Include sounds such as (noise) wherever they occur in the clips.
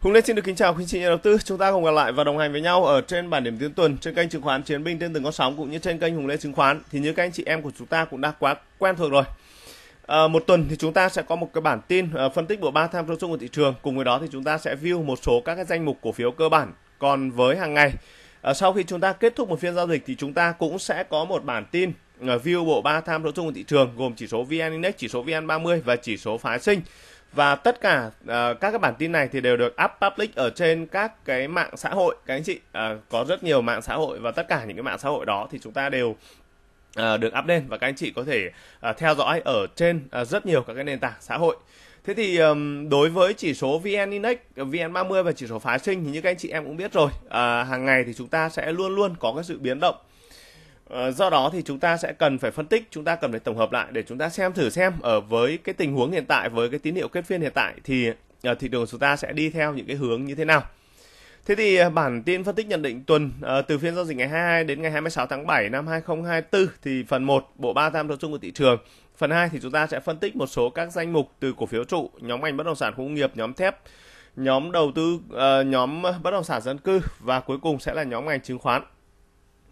Hùng Lê xin được kính chào quý chị nhà đầu tư. Chúng ta cùng gặp lại và đồng hành với nhau ở trên bản điểm tiến tuần trên kênh chứng khoán Chiến binh trên từng con sóng cũng như trên kênh Hùng Lê chứng khoán. Thì như các anh chị em của chúng ta cũng đã quá quen thuộc rồi. À, một tuần thì chúng ta sẽ có một cái bản tin à, phân tích bộ ba tham số chung của thị trường. Cùng với đó thì chúng ta sẽ view một số các cái danh mục cổ phiếu cơ bản. Còn với hàng ngày à, sau khi chúng ta kết thúc một phiên giao dịch thì chúng ta cũng sẽ có một bản tin view bộ ba tham số chung của thị trường gồm chỉ số VN Index, chỉ số VN30 và chỉ số phái sinh và tất cả uh, các cái bản tin này thì đều được up public ở trên các cái mạng xã hội các anh chị uh, có rất nhiều mạng xã hội và tất cả những cái mạng xã hội đó thì chúng ta đều uh, được up lên và các anh chị có thể uh, theo dõi ở trên uh, rất nhiều các cái nền tảng xã hội Thế thì um, đối với chỉ số VN Index, VN30 và chỉ số phái sinh thì như các anh chị em cũng biết rồi, à, hàng ngày thì chúng ta sẽ luôn luôn có cái sự biến động Ờ, do đó thì chúng ta sẽ cần phải phân tích chúng ta cần phải tổng hợp lại để chúng ta xem thử xem ở với cái tình huống hiện tại với cái tín hiệu kết phiên hiện tại thì ờ, thị trường chúng ta sẽ đi theo những cái hướng như thế nào Thế thì ờ, bản tin phân tích nhận định tuần từ phiên giao dịch ngày 22 đến ngày 26 tháng 7 năm 2024 thì phần 1 bộ ba tham tập trung của thị trường. Phần 2 thì chúng ta sẽ phân tích một số các danh mục từ cổ phiếu trụ, nhóm ngành bất động sản khu công nghiệp, nhóm thép, nhóm đầu tư, nhóm bất động sản dân cư và cuối cùng sẽ là nhóm ngành chứng khoán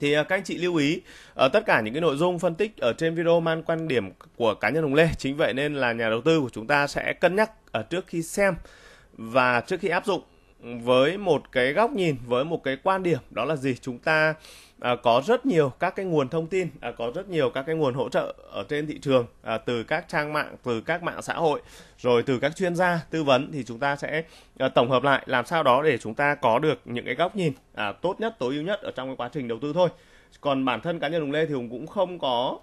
thì à, các anh chị lưu ý ở ờ, tất cả những cái nội dung phân tích ở trên video mang quan điểm của cá nhân Hồng Lê chính vậy nên là nhà đầu tư của chúng ta sẽ cân nhắc ở trước khi xem và trước khi áp dụng với một cái góc nhìn với một cái quan điểm đó là gì chúng ta à, có rất nhiều các cái nguồn thông tin à, có rất nhiều các cái nguồn hỗ trợ ở trên thị trường à, từ các trang mạng từ các mạng xã hội rồi từ các chuyên gia tư vấn thì chúng ta sẽ à, tổng hợp lại làm sao đó để chúng ta có được những cái góc nhìn à, tốt nhất tối ưu nhất ở trong cái quá trình đầu tư thôi còn bản thân cá nhân hùng lê thì hùng cũng không có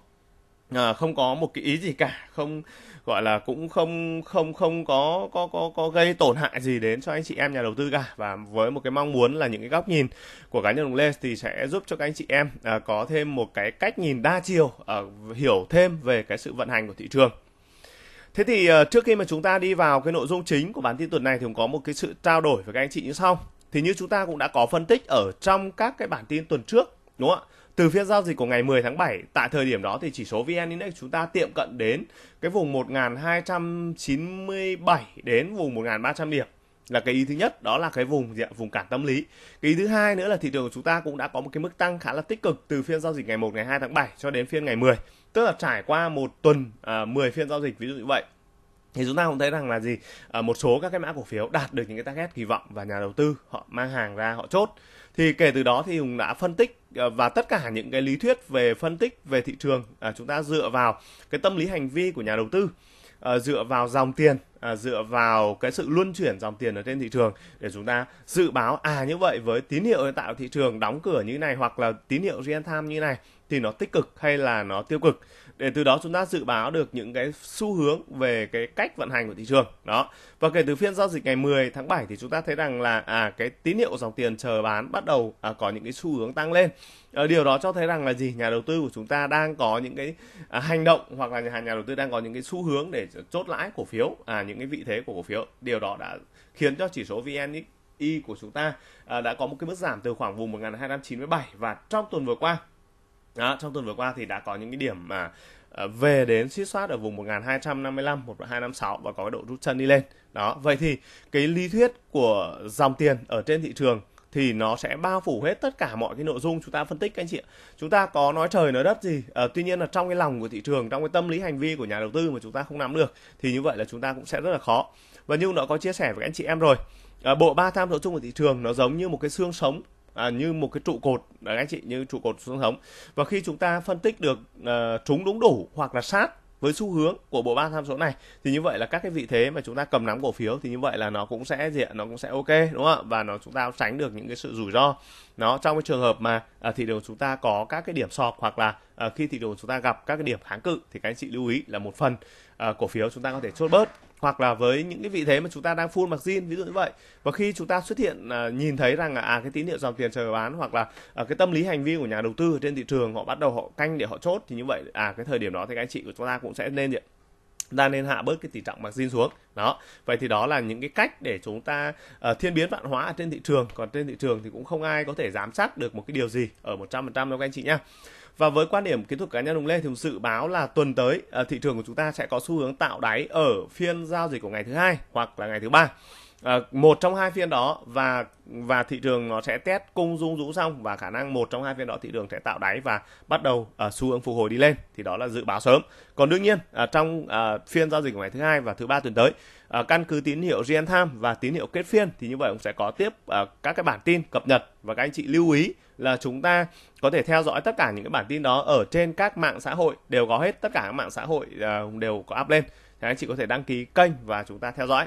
à, không có một cái ý gì cả không gọi là cũng không không không có có có có gây tổn hại gì đến cho anh chị em nhà đầu tư cả và với một cái mong muốn là những cái góc nhìn của cá nhân đồng lê thì sẽ giúp cho các anh chị em à, có thêm một cái cách nhìn đa chiều à, hiểu thêm về cái sự vận hành của thị trường Thế thì uh, trước khi mà chúng ta đi vào cái nội dung chính của bản tin tuần này thì cũng có một cái sự trao đổi với các anh chị như sau. Thì như chúng ta cũng đã có phân tích ở trong các cái bản tin tuần trước, đúng không ạ? từ phiên giao dịch của ngày 10 tháng 7 tại thời điểm đó thì chỉ số VN Index chúng ta tiệm cận đến cái vùng 1297 đến vùng 1300 điểm là cái ý thứ nhất đó là cái vùng gì vùng cản tâm lý cái ý thứ hai nữa là thị trường của chúng ta cũng đã có một cái mức tăng khá là tích cực từ phiên giao dịch ngày 1 ngày 2 tháng 7 cho đến phiên ngày 10 tức là trải qua một tuần à, 10 phiên giao dịch ví dụ như vậy thì chúng ta cũng thấy rằng là gì ở ờ, một số các cái mã cổ phiếu đạt được những cái target kỳ vọng và nhà đầu tư họ mang hàng ra họ chốt thì kể từ đó thì hùng đã phân tích ờ, và tất cả những cái lý thuyết về phân tích về thị trường ờ, chúng ta dựa vào cái tâm lý hành vi của nhà đầu tư dựa vào dòng tiền dựa vào cái sự luân chuyển dòng tiền ở trên thị trường để chúng ta dự báo à như vậy với tín hiệu tạo thị trường đóng cửa như này hoặc là tín hiệu real time như này thì nó tích cực hay là nó tiêu cực để từ đó chúng ta dự báo được những cái xu hướng về cái cách vận hành của thị trường đó và kể từ phiên giao dịch ngày 10 tháng 7 thì chúng ta thấy rằng là à cái tín hiệu dòng tiền chờ bán bắt đầu à, có những cái xu hướng tăng lên à, điều đó cho thấy rằng là gì nhà đầu tư của chúng ta đang có những cái à, hành động hoặc là nhà, nhà đầu tư đang có những cái xu hướng để chốt lãi cổ phiếu à những cái vị thế của cổ phiếu điều đó đã khiến cho chỉ số VNX Y e của chúng ta à, đã có một cái mức giảm từ khoảng vùng 1297 và trong tuần vừa qua đó, trong tuần vừa qua thì đã có những cái điểm mà ờ, về đến suýt soát ở vùng 1255, 1256 và có cái độ rút chân đi lên. Đó, vậy thì cái lý thuyết của dòng tiền ở trên thị trường thì nó sẽ bao phủ hết tất cả mọi cái nội dung chúng ta phân tích các anh chị ạ. Chúng ta có nói trời nói đất gì, à, tuy nhiên là trong cái lòng của thị trường, trong cái tâm lý hành vi của nhà đầu tư mà chúng ta không nắm được thì như vậy là chúng ta cũng sẽ rất là khó. Và như đã có chia sẻ với các anh chị em rồi, à, bộ ba tham số chung của thị trường nó giống như một cái xương sống à, như một cái trụ cột đấy anh chị như trụ cột xuống thống và khi chúng ta phân tích được à, trúng đúng đủ hoặc là sát với xu hướng của bộ ba tham số này thì như vậy là các cái vị thế mà chúng ta cầm nắm cổ phiếu thì như vậy là nó cũng sẽ diện nó cũng sẽ ok đúng không ạ và nó chúng ta tránh được những cái sự rủi ro nó trong cái trường hợp mà à, thị trường chúng ta có các cái điểm sọc hoặc là à, khi thị trường chúng ta gặp các cái điểm kháng cự thì các anh chị lưu ý là một phần à, cổ phiếu chúng ta có thể chốt bớt hoặc là với những cái vị thế mà chúng ta đang full margin ví dụ như vậy và khi chúng ta xuất hiện à, nhìn thấy rằng à cái tín hiệu dòng tiền trời bán hoặc là à, cái tâm lý hành vi của nhà đầu tư ở trên thị trường họ bắt đầu họ canh để họ chốt thì như vậy à cái thời điểm đó thì các anh chị của chúng ta cũng sẽ nên vậy ta nên hạ bớt cái tỷ trọng margin xuống đó vậy thì đó là những cái cách để chúng ta uh, thiên biến vạn hóa ở trên thị trường còn trên thị trường thì cũng không ai có thể giám sát được một cái điều gì ở một trăm phần trăm đâu các anh chị nhá và với quan điểm kỹ thuật cá nhân đồng lê thì dự báo là tuần tới ờ, thị trường của chúng ta sẽ có xu hướng tạo đáy ở phiên giao dịch của ngày thứ hai hoặc là ngày thứ ba ờ, một trong hai phiên đó và và thị trường nó sẽ test cung dung rũ xong và khả năng một trong hai phiên đó thị trường sẽ tạo đáy và bắt đầu à, xu hướng phục hồi đi lên thì đó là dự báo sớm còn đương nhiên à, trong à, phiên giao dịch của ngày thứ hai và thứ ba tuần tới à, căn cứ tín hiệu real time và tín hiệu kết phiên thì như vậy cũng sẽ có tiếp à, các cái bản tin cập nhật và các anh chị lưu ý là chúng ta có thể theo dõi tất cả những cái bản tin đó ở trên các mạng xã hội đều có hết tất cả các mạng xã hội à, đều có up lên thì anh chị có thể đăng ký kênh và chúng ta theo dõi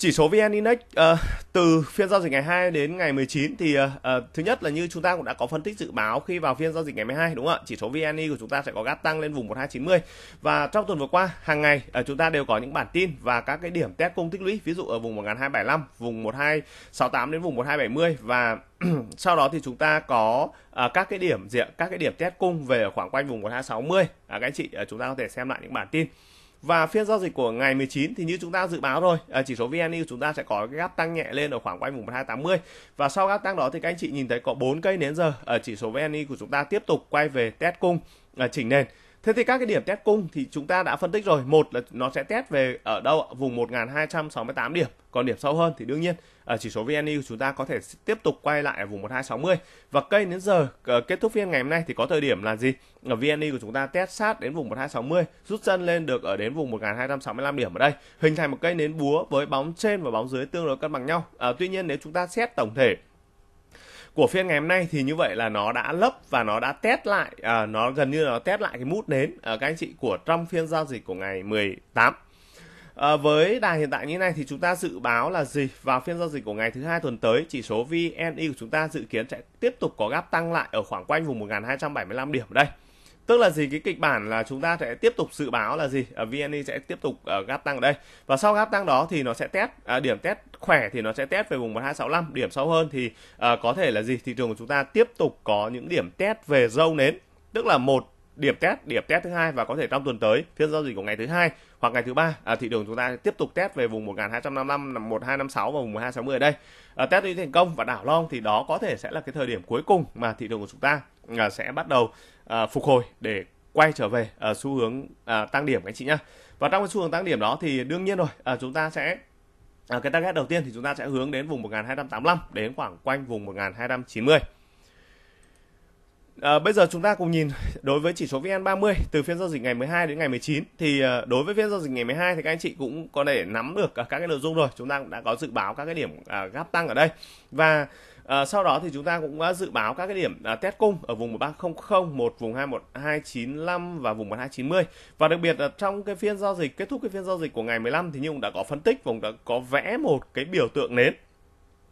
chỉ số VN Index uh, từ phiên giao dịch ngày 2 đến ngày 19 thì uh, thứ nhất là như chúng ta cũng đã có phân tích dự báo khi vào phiên giao dịch ngày 12 đúng không ạ? Chỉ số VNI của chúng ta sẽ có gap tăng lên vùng 1290 và trong tuần vừa qua hàng ngày uh, chúng ta đều có những bản tin và các cái điểm test công tích lũy ví dụ ở vùng 1275, vùng 1268 đến vùng 1270 và (clears throat) sau đó thì chúng ta có à, các cái điểm diện các cái điểm test cung về khoảng quanh vùng 1260 à, các anh chị à, chúng ta có thể xem lại những bản tin và phiên giao dịch của ngày 19 thì như chúng ta dự báo rồi, à, chỉ số VN Index chúng ta sẽ có cái gap tăng nhẹ lên ở khoảng quanh vùng 280. Và sau gap tăng đó thì các anh chị nhìn thấy có bốn cây nến giờ ở chỉ số VN Index của chúng ta tiếp tục quay về test cung à, chỉnh nền. Thế thì các cái điểm test cung thì chúng ta đã phân tích rồi, một là nó sẽ test về ở đâu vùng 1268 điểm, còn điểm sâu hơn thì đương nhiên ở ờ, chỉ số VNU e chúng ta có thể tiếp tục quay lại ở vùng 1260 và cây đến giờ ờ, kết thúc phiên ngày hôm nay thì có thời điểm là gì? Ở ờ, VNU e của chúng ta test sát đến vùng 1260, rút chân lên được ở đến vùng 1265 điểm ở đây, hình thành một cây nến búa với bóng trên và bóng dưới tương đối cân bằng nhau. À, tuy nhiên nếu chúng ta xét tổng thể của phiên ngày hôm nay thì như vậy là nó đã lấp và nó đã test lại à, nó gần như nó test lại cái mút nến ở à, các anh chị của trong phiên giao dịch của ngày 18 à, với đà hiện tại như này thì chúng ta dự báo là gì vào phiên giao dịch của ngày thứ hai tuần tới chỉ số VNI của chúng ta dự kiến sẽ tiếp tục có gap tăng lại ở khoảng quanh vùng 1275 điểm đây tức là gì cái kịch bản là chúng ta sẽ tiếp tục dự báo là gì ở ờ, VN e sẽ tiếp tục ở ờ, gap tăng ở đây và sau gáp tăng đó thì nó sẽ test à, điểm test khỏe thì nó sẽ test về vùng 1265 điểm sâu hơn thì à, có thể là gì thị trường của chúng ta tiếp tục có những điểm test về dâu nến tức là một điểm test điểm test thứ hai và có thể trong tuần tới phiên giao dịch của ngày thứ hai hoặc ngày thứ ba à, thị trường chúng ta tiếp tục test về vùng 1255 1256 và vùng 1260 ở đây à, test thành công và đảo long thì đó có thể sẽ là cái thời điểm cuối cùng mà thị trường của chúng ta à, sẽ bắt đầu à, phục hồi để quay trở về à, xu hướng à, tăng điểm các anh chị nhá và trong cái xu hướng tăng điểm đó thì đương nhiên rồi à, chúng ta sẽ à, cái target đầu tiên thì chúng ta sẽ hướng đến vùng 1285 đến khoảng quanh vùng 1290 À, bây giờ chúng ta cùng nhìn đối với chỉ số VN30 từ phiên giao dịch ngày 12 đến ngày 19 thì à, đối với phiên giao dịch ngày 12 thì các anh chị cũng có thể nắm được à, các cái nội dung rồi. Chúng ta đã có dự báo các cái điểm à, gáp tăng ở đây. Và À, sau đó thì chúng ta cũng đã ờ, dự báo các cái điểm à, test cung ở vùng 1300, một vùng 21295 và vùng 1290. Và đặc biệt là trong cái phiên giao dịch kết thúc cái phiên giao dịch của ngày 15 thì Nhung đã có phân tích và cũng đã có vẽ một cái biểu tượng nến.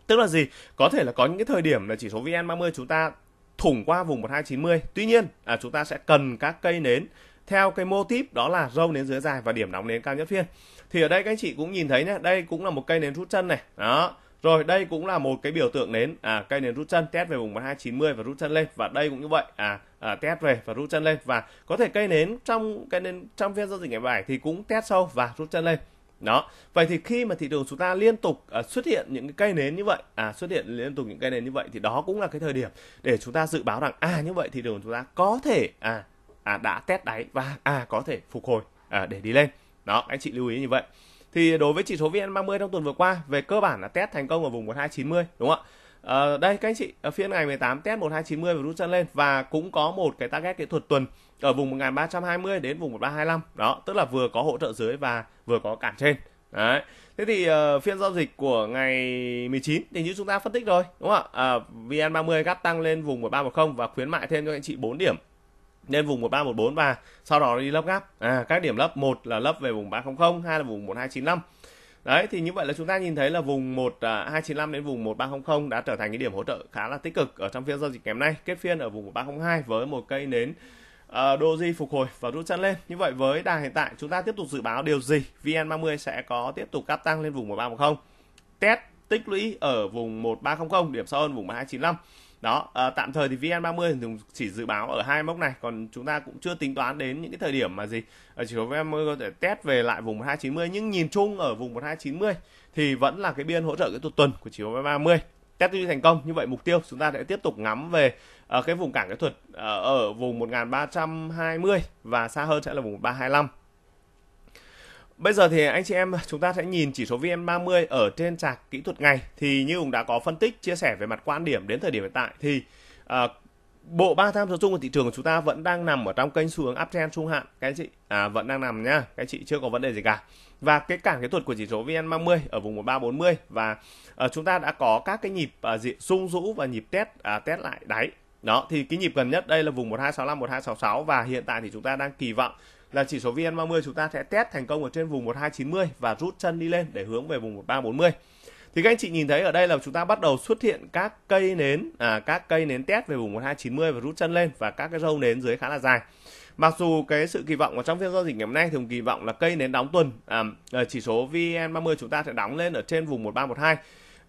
Tức là gì? Có thể là có những cái thời điểm là chỉ số VN30 chúng ta thủng qua vùng 1290. Tuy nhiên, à, chúng ta sẽ cần các cây nến theo cái mô típ đó là râu nến dưới dài và điểm đóng nến cao nhất phiên. Thì ở đây các anh chị cũng nhìn thấy nhé, đây cũng là một cây nến rút chân này. Đó, rồi đây cũng là một cái biểu tượng nến à cây nến rút chân test về vùng 1290 và rút chân lên và đây cũng như vậy à, à test về và rút chân lên và có thể cây nến trong cây nến trong phiên giao dịch ngày bài thì cũng test sâu và rút chân lên đó vậy thì khi mà thị trường chúng ta liên tục à, xuất hiện những cái cây nến như vậy à xuất hiện liên tục những cây nến như vậy thì đó cũng là cái thời điểm để chúng ta dự báo rằng à như vậy thị trường chúng ta có thể à, à đã test đáy và à có thể phục hồi à, để đi lên đó anh chị lưu ý như vậy thì đối với chỉ số VN30 trong tuần vừa qua về cơ bản là test thành công ở vùng 1290 đúng không ạ À, đây các anh chị ở phiên ngày 18 test 1290 và rút chân lên và cũng có một cái target kỹ thuật tuần ở vùng 1320 đến vùng 1325 đó tức là vừa có hỗ trợ dưới và vừa có cản trên đấy thế thì uh, phiên giao dịch của ngày 19 thì như chúng ta phân tích rồi đúng không ạ uh, ờ, VN30 gắt tăng lên vùng 1310 và khuyến mại thêm cho anh chị 4 điểm lên vùng 1314 và sau đó đi lấp gáp à, các điểm lấp một là lấp về vùng 300 hai là vùng 1295 đấy thì như vậy là chúng ta nhìn thấy là vùng 1295 à, đến vùng 1300 đã trở thành cái điểm hỗ trợ khá là tích cực ở trong phiên giao dịch ngày hôm nay kết phiên ở vùng 1302 với một cây nến uh, à, doji phục hồi và rút chân lên như vậy với đà hiện tại chúng ta tiếp tục dự báo điều gì VN30 sẽ có tiếp tục cắt tăng lên vùng 1310 test tích lũy ở vùng 1300 điểm sâu hơn vùng 1295 đó à, tạm thời thì VN30 thì chỉ dự báo ở hai mốc này còn chúng ta cũng chưa tính toán đến những cái thời điểm mà gì ở ờ, chỉ số VN30 có thể test về lại vùng 1290 nhưng nhìn chung ở vùng 1290 thì vẫn là cái biên hỗ trợ cái tuần tuần của chỉ số có 30 test tuy thành công như vậy mục tiêu chúng ta sẽ tiếp tục ngắm về uh, cái vùng cản kỹ thuật uh, ở vùng 1320 và xa hơn sẽ là vùng 325 Bây giờ thì anh chị em chúng ta sẽ nhìn chỉ số VN30 ở trên trạc kỹ thuật ngày thì như cũng đã có phân tích chia sẻ về mặt quan điểm đến thời điểm hiện tại thì à, bộ ba tham số chung của thị trường của chúng ta vẫn đang nằm ở trong kênh xu hướng uptrend trung hạn các anh chị à, vẫn đang nằm nhá các anh chị chưa có vấn đề gì cả và cái cản kỹ thuật của chỉ số VN30 ở vùng 1340 và à, chúng ta đã có các cái nhịp à, dị, sung rũ và nhịp test à, test lại đáy đó thì cái nhịp gần nhất đây là vùng 1265 1266 và hiện tại thì chúng ta đang kỳ vọng là chỉ số VN30 chúng ta sẽ test thành công ở trên vùng 1290 và rút chân đi lên để hướng về vùng 1340 thì các anh chị nhìn thấy ở đây là chúng ta bắt đầu xuất hiện các cây nến à, các cây nến test về vùng 1290 và rút chân lên và các cái râu nến dưới khá là dài mặc dù cái sự kỳ vọng ở trong phiên giao dịch ngày hôm nay thì kỳ vọng là cây nến đóng tuần à, ờ, chỉ số VN30 chúng ta sẽ đóng lên ở trên vùng 1312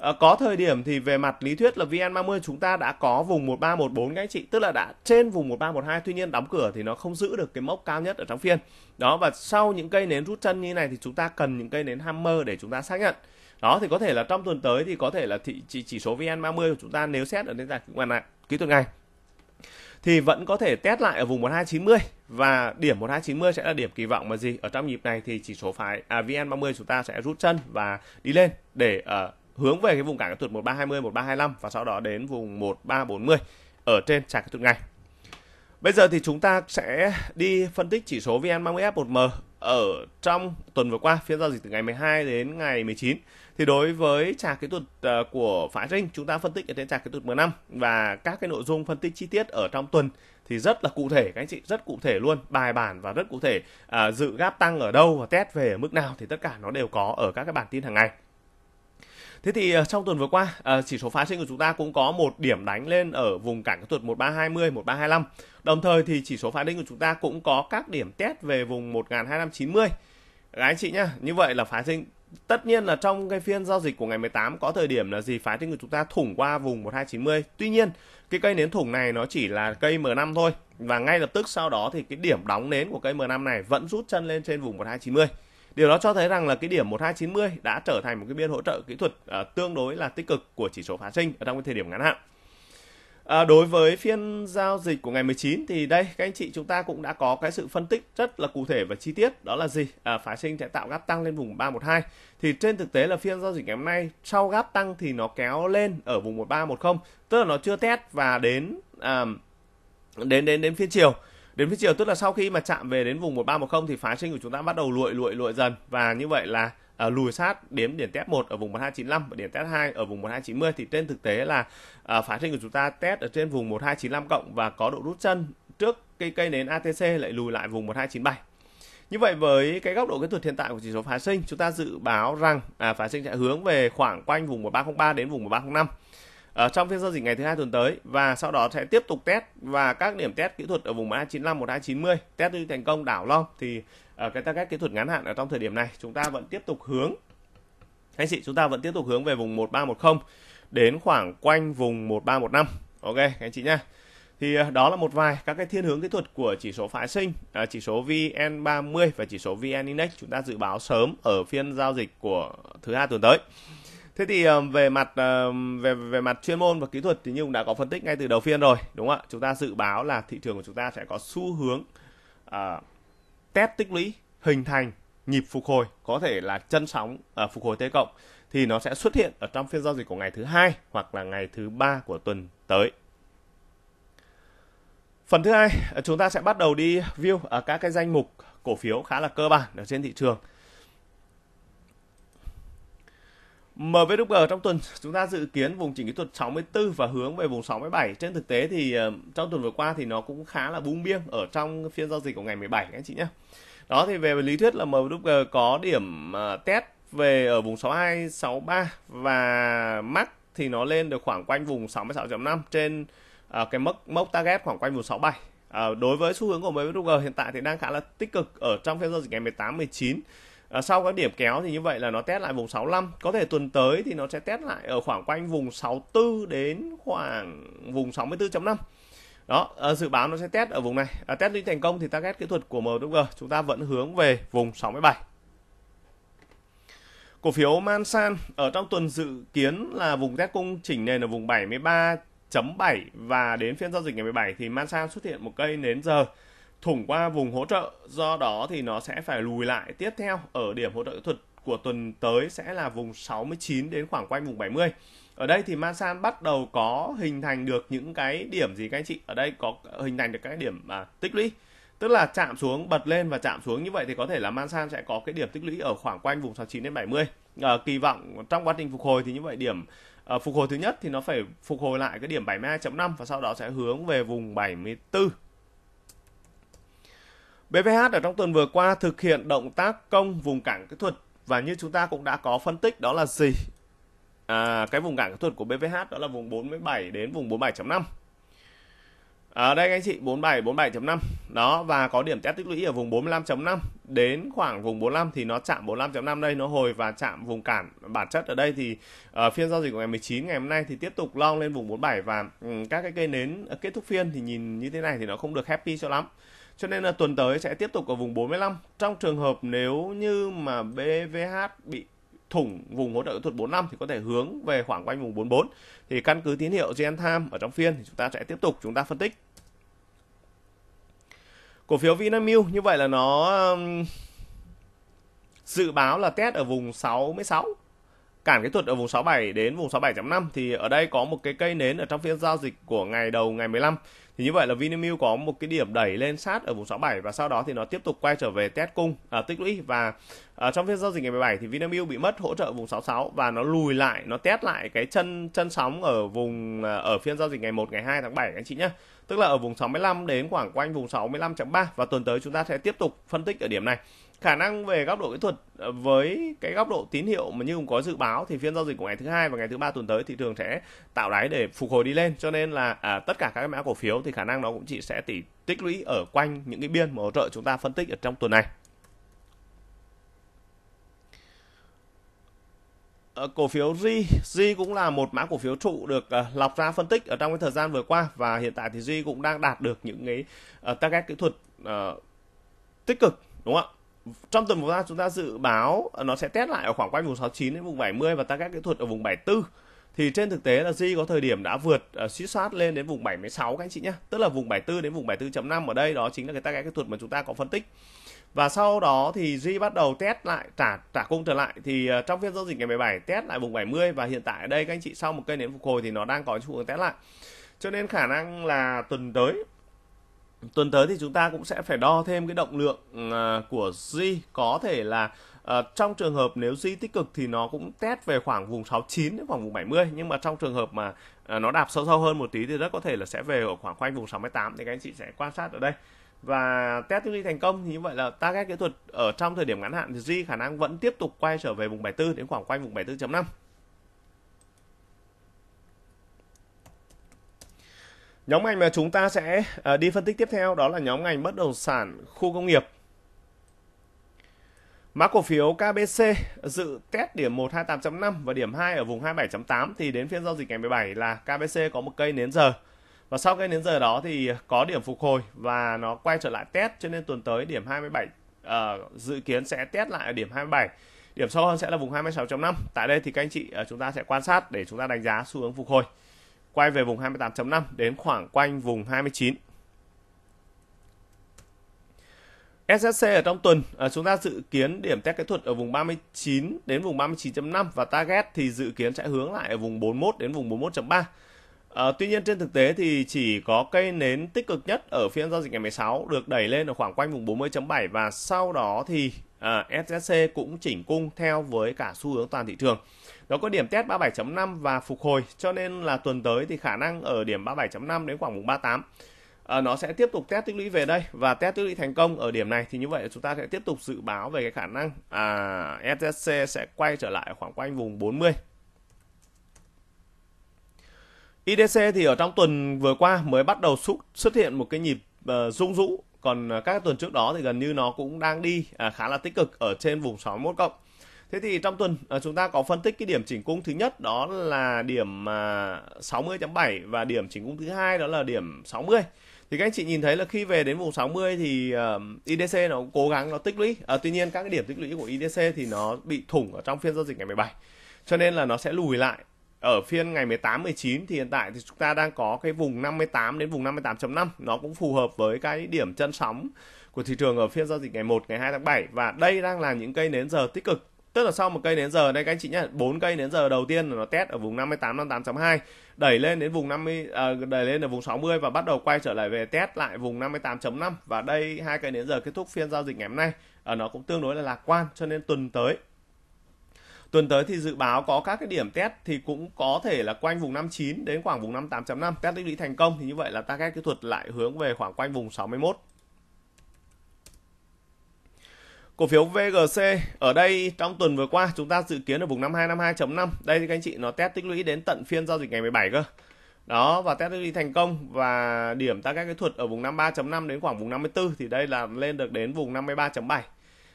Ờ, có thời điểm thì về mặt lý thuyết là VN30 chúng ta đã có vùng 1314 các anh chị tức là đã trên vùng 1312 tuy nhiên đóng cửa thì nó không giữ được cái mốc cao nhất ở trong phiên đó và sau những cây nến rút chân như này thì chúng ta cần những cây nến hammer để chúng ta xác nhận đó thì có thể là trong tuần tới thì có thể là thị chỉ, chỉ số VN30 của chúng ta nếu xét ở nền tảng chứng khoán này kỹ thuật ngày thì vẫn có thể test lại ở vùng 1290 và điểm 1290 sẽ là điểm kỳ vọng mà gì ở trong nhịp này thì chỉ số phải à, VN30 chúng ta sẽ rút chân và đi lên để ở ờ, uh, hướng về cái vùng cản kỹ thuật 1320 1325 và sau đó đến vùng 1340 ở trên sàn kỹ thuật ngày. Bây giờ thì chúng ta sẽ đi phân tích chỉ số VN30F1M ở trong tuần vừa qua phiên giao dịch từ ngày 12 đến ngày 19 thì đối với trạc kỹ thuật ờ, của phái Rinh chúng ta phân tích ở trên trạc kỹ thuật 15 và các cái nội dung phân tích chi tiết ở trong tuần thì rất là cụ thể các anh chị rất cụ thể luôn bài bản và rất cụ thể à, dự gáp tăng ở đâu và test về ở mức nào thì tất cả nó đều có ở các cái bản tin hàng ngày Thế thì ờ, trong tuần vừa qua ờ, chỉ số phái sinh của chúng ta cũng có một điểm đánh lên ở vùng cảnh thuật 1320 1325. Đồng thời thì chỉ số phái sinh của chúng ta cũng có các điểm test về vùng 1290. Các anh chị nhá, như vậy là phái sinh tất nhiên là trong cái phiên giao dịch của ngày 18 có thời điểm là gì phái sinh của chúng ta thủng qua vùng 1290. Tuy nhiên, cái cây nến thủng này nó chỉ là cây M5 thôi và ngay lập tức sau đó thì cái điểm đóng nến của cây M5 này vẫn rút chân lên trên vùng 1290. Điều đó cho thấy rằng là cái điểm 1290 đã trở thành một cái biên hỗ trợ kỹ thuật uh, tương đối là tích cực của chỉ số phá sinh ở trong cái thời điểm ngắn hạn. À, đối với phiên giao dịch của ngày 19 thì đây các anh chị chúng ta cũng đã có cái sự phân tích rất là cụ thể và chi tiết đó là gì à, phái sinh sẽ tạo gáp tăng lên vùng 312 thì trên thực tế là phiên giao dịch ngày hôm nay sau gáp tăng thì nó kéo lên ở vùng 1310 tức là nó chưa test và đến à, đến đến đến phiên chiều đến với chiều tức là sau khi mà chạm về đến vùng 1310 thì phá sinh của chúng ta bắt đầu lụi lụi lụi dần và như vậy là uh, lùi sát điểm điểm test 1 ở vùng 1295 và điểm test 2 ở vùng 1290 thì trên thực tế là uh, phá sinh của chúng ta test ở trên vùng 1295 cộng và có độ rút chân trước cây cây nến ATC lại lùi lại vùng 1297. Như vậy với cái góc độ kỹ thuật hiện tại của chỉ số phá sinh, chúng ta dự báo rằng à, phá sinh sẽ hướng về khoảng quanh vùng 1303 đến vùng 1305 ở ờ, trong phiên giao dịch ngày thứ hai tuần tới và sau đó sẽ tiếp tục test và các điểm test kỹ thuật ở vùng a 295 1290 test đi thành công đảo long thì ở ờ, cái target kỹ thuật ngắn hạn ở trong thời điểm này chúng ta vẫn tiếp tục hướng anh chị chúng ta vẫn tiếp tục hướng về vùng 1310 đến khoảng quanh vùng 1315 ok anh chị nhá thì ờ, đó là một vài các cái thiên hướng kỹ thuật của chỉ số phái sinh, chỉ số VN30 và chỉ số VN Index chúng ta dự báo sớm ở phiên giao dịch của thứ hai tuần tới. Thế thì ờ, về mặt ờ, về về mặt chuyên môn và kỹ thuật thì như cũng đã có phân tích ngay từ đầu phiên rồi, đúng không ạ? Chúng ta dự báo là thị trường của chúng ta sẽ có xu hướng uh, test tích lũy, hình thành nhịp phục hồi, có thể là chân sóng ở uh, phục hồi T cộng thì nó sẽ xuất hiện ở trong phiên giao dịch của ngày thứ hai hoặc là ngày thứ ba của tuần tới. Phần thứ hai, chúng ta sẽ bắt đầu đi view ở các cái danh mục cổ phiếu khá là cơ bản ở trên thị trường. MVDG trong tuần chúng ta dự kiến vùng chỉnh kỹ thuật 64 và hướng về vùng 67. Trên thực tế thì ờ, trong tuần vừa qua thì nó cũng khá là bung biêng ở trong phiên giao dịch của ngày 17 các anh chị nhé. Đó thì về lý thuyết là MVDG có điểm ờ, test về ở vùng 62, 63 và max thì nó lên được khoảng quanh vùng 66.5 trên ờ, cái mốc mốc target khoảng quanh vùng 67. À, đối với xu hướng của MVDG hiện tại thì đang khá là tích cực ở trong phiên giao dịch ngày 18, 19 Ờ, sau các điểm kéo thì như vậy là nó test lại vùng 65 có thể tuần tới thì nó sẽ test lại ở khoảng quanh vùng 64 đến khoảng vùng 64.5 đó ờ, dự báo nó sẽ test ở vùng này à, test đi thành công thì target kỹ thuật của MWG chúng ta vẫn hướng về vùng 67 cổ phiếu Mansan ở trong tuần dự kiến là vùng test cung chỉnh nền ở vùng 73.7 và đến phiên giao dịch ngày 17 thì Mansan xuất hiện một cây nến giờ thủng qua vùng hỗ trợ do đó thì nó sẽ phải lùi lại tiếp theo ở điểm hỗ trợ kỹ thuật của tuần tới sẽ là vùng 69 đến khoảng quanh vùng 70 ở đây thì Masan bắt đầu có hình thành được những cái điểm gì các anh chị ở đây có hình thành được các điểm à, tích lũy tức là chạm xuống bật lên và chạm xuống như vậy thì có thể là Masan sẽ có cái điểm tích lũy ở khoảng quanh vùng 69 đến 70 à, ờ, kỳ vọng trong quá trình phục hồi thì như vậy điểm à, phục hồi thứ nhất thì nó phải phục hồi lại cái điểm 72.5 và sau đó sẽ hướng về vùng 74 BVH ở trong tuần vừa qua thực hiện động tác công vùng cảng kỹ thuật và như chúng ta cũng đã có phân tích đó là gì? À, cái vùng cảng kỹ thuật của BVH đó là vùng 47 đến vùng 47.5. Ở à, đây anh chị 47 47.5. Đó và có điểm test tích lũy ở vùng 45.5 đến khoảng vùng 45 thì nó chạm 45.5 đây nó hồi và chạm vùng cản bản chất ở đây thì ở ờ, phiên giao dịch của ngày 19 ngày hôm nay thì tiếp tục long lên vùng 47 và um, các cái cây nến ờ, kết thúc phiên thì nhìn như thế này thì nó không được happy cho lắm. Cho nên là tuần tới sẽ tiếp tục ở vùng 45. Trong trường hợp nếu như mà BVH bị thủng vùng hỗ trợ kỹ thuật 45 thì có thể hướng về khoảng quanh vùng 44. Thì căn cứ tín hiệu GN Time ở trong phiên thì chúng ta sẽ tiếp tục chúng ta phân tích. Cổ phiếu Vinamilk như vậy là nó dự báo là test ở vùng 66 cản kỹ thuật ở vùng 67 đến vùng 67.5 thì ở đây có một cái cây nến ở trong phiên giao dịch của ngày đầu ngày 15 thì như vậy là Vinamilk có một cái điểm đẩy lên sát ở vùng 67 và sau đó thì nó tiếp tục quay trở về test cung à, tích lũy và à, trong phiên giao dịch ngày 17 thì Vinamilk bị mất hỗ trợ vùng 66 và nó lùi lại nó test lại cái chân chân sóng ở vùng à, ở phiên giao dịch ngày 1 ngày 2 tháng 7 anh chị nhé tức là ở vùng 65 đến khoảng quanh vùng 65.3 và tuần tới chúng ta sẽ tiếp tục phân tích ở điểm này khả năng về góc độ kỹ thuật ờ, với cái góc độ tín hiệu mà như cũng có dự báo thì phiên giao dịch của ngày thứ hai và ngày thứ ba tuần tới thị trường sẽ tạo đáy để phục hồi đi lên cho nên là à, tất cả các mã cổ phiếu thì khả năng nó cũng chỉ sẽ tỉ tích lũy ở quanh những cái biên mà hỗ trợ chúng ta phân tích ở trong tuần này ờ, cổ phiếu Ri, Ri cũng là một mã cổ phiếu trụ được uh, lọc ra phân tích ở trong cái thời gian vừa qua và hiện tại thì Ri cũng đang đạt được những cái uh, target kỹ thuật uh, tích cực đúng không ạ? trong tuần vừa qua chúng ta dự báo ờ, nó sẽ test lại ở khoảng quanh vùng 69 đến vùng 70 và tăng các kỹ thuật ở vùng 74 thì trên thực tế là Di có thời điểm đã vượt uh, suýt soát lên đến vùng 76 các anh chị nhé tức là vùng 74 đến vùng 74.5 ở đây đó chính là cái tăng các kỹ thuật mà chúng ta có phân tích và sau đó thì Di bắt đầu test lại trả trả cung trở lại thì uh, trong phiên giao dịch ngày 17 test lại vùng 70 và hiện tại ở đây các anh chị sau một cây nến phục hồi thì nó đang có xu hướng test lại cho nên khả năng là tuần tới tuần tới thì chúng ta cũng sẽ phải đo thêm cái động lượng à, của G có thể là À, trong trường hợp nếu G tích cực thì nó cũng test về khoảng vùng 69 đến khoảng vùng 70 nhưng mà trong trường hợp mà à, nó đạp sâu sâu hơn một tí thì rất có thể là sẽ về ở khoảng quanh vùng 68 thì các anh chị sẽ quan sát ở đây và test tư thành công thì như vậy là target kỹ thuật ở trong thời điểm ngắn hạn thì G khả năng vẫn tiếp tục quay trở về vùng 74 đến khoảng quanh vùng 74.5 Nhóm ngành mà chúng ta sẽ à, đi phân tích tiếp theo đó là nhóm ngành bất động sản khu công nghiệp. Mã cổ phiếu KBC dự test điểm 128.5 và điểm 2 ở vùng 27.8 thì đến phiên giao dịch ngày 17 là KBC có một cây nến giờ. Và sau cây nến giờ đó thì có điểm phục hồi và nó quay trở lại test cho nên tuần tới điểm 27 uh, à, dự kiến sẽ test lại ở điểm 27. Điểm sâu hơn sẽ là vùng 26.5. Tại đây thì các anh chị uh, chúng ta sẽ quan sát để chúng ta đánh giá xu hướng phục hồi quay về vùng 28.5 đến khoảng quanh vùng 29. SSC ở trong tuần à, chúng ta dự kiến điểm test kỹ thuật ở vùng 39 đến vùng 39.5 và target thì dự kiến sẽ hướng lại ở vùng 41 đến vùng 41.3. À, tuy nhiên trên thực tế thì chỉ có cây nến tích cực nhất ở phiên giao dịch ngày 16 được đẩy lên ở khoảng quanh vùng 40.7 và sau đó thì à, SSC cũng chỉnh cung theo với cả xu hướng toàn thị trường nó có điểm test 37.5 và phục hồi cho nên là tuần tới thì khả năng ở điểm 37.5 đến khoảng vùng 38 à, nó sẽ tiếp tục test tích lũy về đây và test tích lũy thành công ở điểm này thì như vậy chúng ta sẽ tiếp tục dự báo về cái khả năng à, SSC sẽ quay trở lại khoảng quanh vùng 40 IDC thì ở trong tuần vừa qua mới bắt đầu xuất xuất hiện một cái nhịp uh, rung rũ còn các tuần trước đó thì gần như nó cũng đang đi à, khá là tích cực ở trên vùng 61 cộng Thế thì trong tuần ờ, chúng ta có phân tích cái điểm chỉnh cung thứ nhất đó là điểm 60.7 à, và điểm chỉnh cung thứ hai đó là điểm 60. Thì các anh chị nhìn thấy là khi về đến vùng 60 thì IDC nó cố gắng nó tích lũy. À, tuy nhiên các cái điểm tích lũy của IDC thì nó bị thủng ở trong phiên giao dịch ngày 17. Cho nên là nó sẽ lùi lại ở phiên ngày 18 19 thì hiện tại thì chúng ta đang có cái vùng 58 đến vùng 58.5 nó cũng phù hợp với cái điểm chân sóng của thị trường ở phiên giao dịch ngày 1 ngày 2 tháng 7 và đây đang là những cây nến giờ tích cực tức là sau một cây đến giờ đây các anh chị nhá bốn cây đến giờ đầu tiên là nó test ở vùng 58 58.2 đẩy lên đến vùng 50 à, ờ, đẩy lên ở vùng 60 và bắt đầu quay trở lại về test lại vùng 58.5 và đây hai cây đến giờ kết thúc phiên giao dịch ngày hôm nay ở ờ, à, nó cũng tương đối là lạc quan cho nên tuần tới tuần tới thì dự báo có các cái điểm test thì cũng có thể là quanh vùng 59 đến khoảng vùng 58.5 test tích lũy thành công thì như vậy là target kỹ thuật lại hướng về khoảng quanh vùng 61 Cổ phiếu VGC ở đây trong tuần vừa qua chúng ta dự kiến ở vùng 5252.5. Đây thì các anh chị nó test tích lũy đến tận phiên giao dịch ngày 17 cơ. Đó và test tích lũy thành công và điểm ta các cái thuật ở vùng 53.5 đến khoảng vùng 54 thì đây là lên được đến vùng 53.7.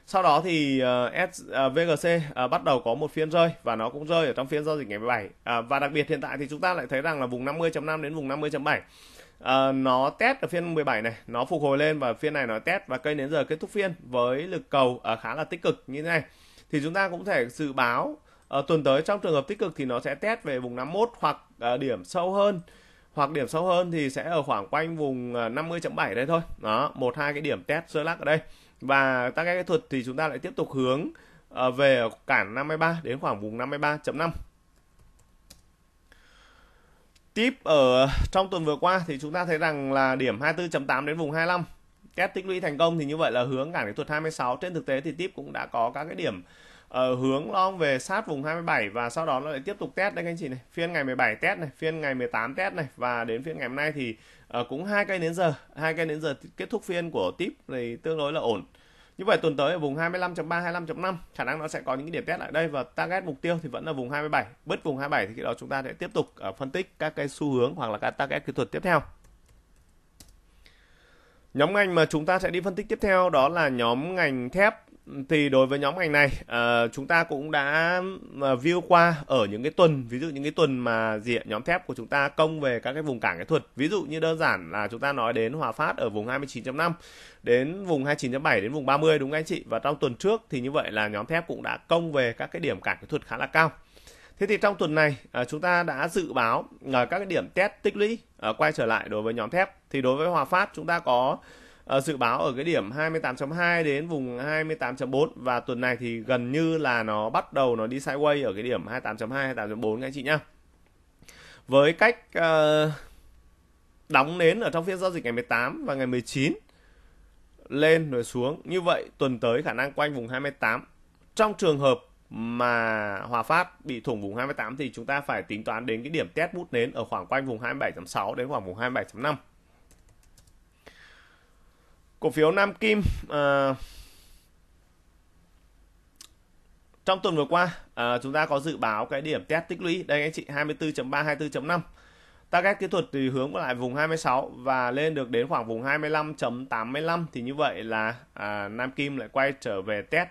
Sau đó thì ờ, S, uh, ờ, VGC uh, ờ, bắt đầu có một phiên rơi và nó cũng rơi ở trong phiên giao dịch ngày 17. Uh, à, và đặc biệt hiện tại thì chúng ta lại thấy rằng là vùng 50.5 đến vùng 50.7 Uh, nó test ở phiên 17 này nó phục hồi lên và phiên này nó test và cây đến giờ kết thúc phiên với lực cầu uh, khá là tích cực như thế này thì chúng ta cũng thể dự báo uh, tuần tới trong trường hợp tích cực thì nó sẽ test về vùng 51 hoặc uh, điểm sâu hơn hoặc điểm sâu hơn thì sẽ ở khoảng quanh vùng 50.7 đây thôi đó một hai cái điểm test sơ lắc ở đây và các cái thuật thì chúng ta lại tiếp tục hướng uh, về cản 53 đến khoảng vùng 53.5 Tiếp ở trong tuần vừa qua thì chúng ta thấy rằng là điểm 24.8 đến vùng 25 Kép tích lũy thành công thì như vậy là hướng cản kỹ thuật 26 Trên thực tế thì tiếp cũng đã có các cái điểm ở ờ, hướng long về sát vùng 27 và sau đó nó lại tiếp tục test đấy các anh chị này phiên ngày 17 test này phiên ngày 18 test này và đến phiên ngày hôm nay thì uh, cũng hai cây đến giờ hai cây đến giờ kết thúc phiên của tip thì tương đối là ổn như vậy tuần tới ở vùng 25.3 25.5 khả năng nó sẽ có những cái điểm test lại đây và target mục tiêu thì vẫn là vùng 27 bứt vùng 27 thì khi đó chúng ta sẽ tiếp tục ờ, phân tích các cái xu hướng hoặc là các target kỹ thuật tiếp theo Nhóm ngành mà chúng ta sẽ đi phân tích tiếp theo đó là nhóm ngành thép thì đối với nhóm ngành này uh, chúng ta cũng đã ờ, view qua ở những cái tuần ví dụ những cái tuần mà gì nhóm thép của chúng ta công về các cái vùng cản kỹ thuật ví dụ như đơn giản là chúng ta nói đến hòa phát ở vùng 29.5 đến vùng 29.7 đến vùng 30 đúng không anh chị và trong tuần trước thì như vậy là nhóm thép cũng đã công về các cái điểm cản kỹ thuật khá là cao Thế thì trong tuần này à, chúng ta đã dự báo à, các cái điểm test tích lũy à, quay trở lại đối với nhóm thép. Thì đối với Hòa Phát chúng ta có À, dự báo ở cái điểm 28.2 đến vùng 28.4 và tuần này thì gần như là nó bắt đầu nó đi sideways ở cái điểm 28.2 28.4 các anh chị nhá. Với cách uh, đóng nến ở trong phiên giao dịch ngày 18 và ngày 19 lên rồi xuống như vậy tuần tới khả năng quanh vùng 28 trong trường hợp mà Hòa Phát bị thủng vùng 28 thì chúng ta phải tính toán đến cái điểm test bút nến ở khoảng quanh vùng 27.6 đến khoảng vùng 27.5 cổ phiếu Nam Kim à, trong tuần vừa qua à, chúng ta có dự báo cái điểm test tích lũy đây anh chị 24.3 24.5 target kỹ thuật tùy hướng lại vùng 26 và lên được đến khoảng vùng 25.85 thì như vậy là à, Nam Kim lại quay trở về test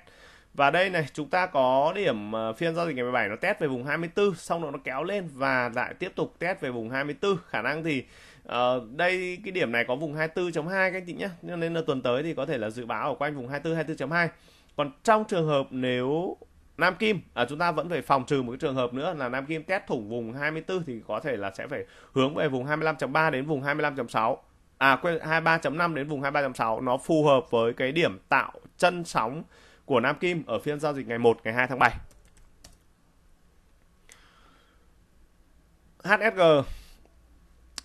và đây này chúng ta có điểm ờ, phiên giao dịch ngày 17 nó test về vùng 24 xong rồi nó kéo lên và lại tiếp tục test về vùng 24 khả năng thì Ờ, đây cái điểm này có vùng 24.2 các anh chị nhé cho nên là tuần tới thì có thể là dự báo ở quanh vùng 24 24.2 còn trong trường hợp nếu Nam Kim à, chúng ta vẫn phải phòng trừ một cái trường hợp nữa là Nam Kim test thủng vùng 24 thì có thể là sẽ phải hướng về vùng 25.3 đến vùng 25.6 à quên 23.5 đến vùng 23.6 nó phù hợp với cái điểm tạo chân sóng của Nam Kim ở phiên giao dịch ngày 1 ngày 2 tháng 7 HSG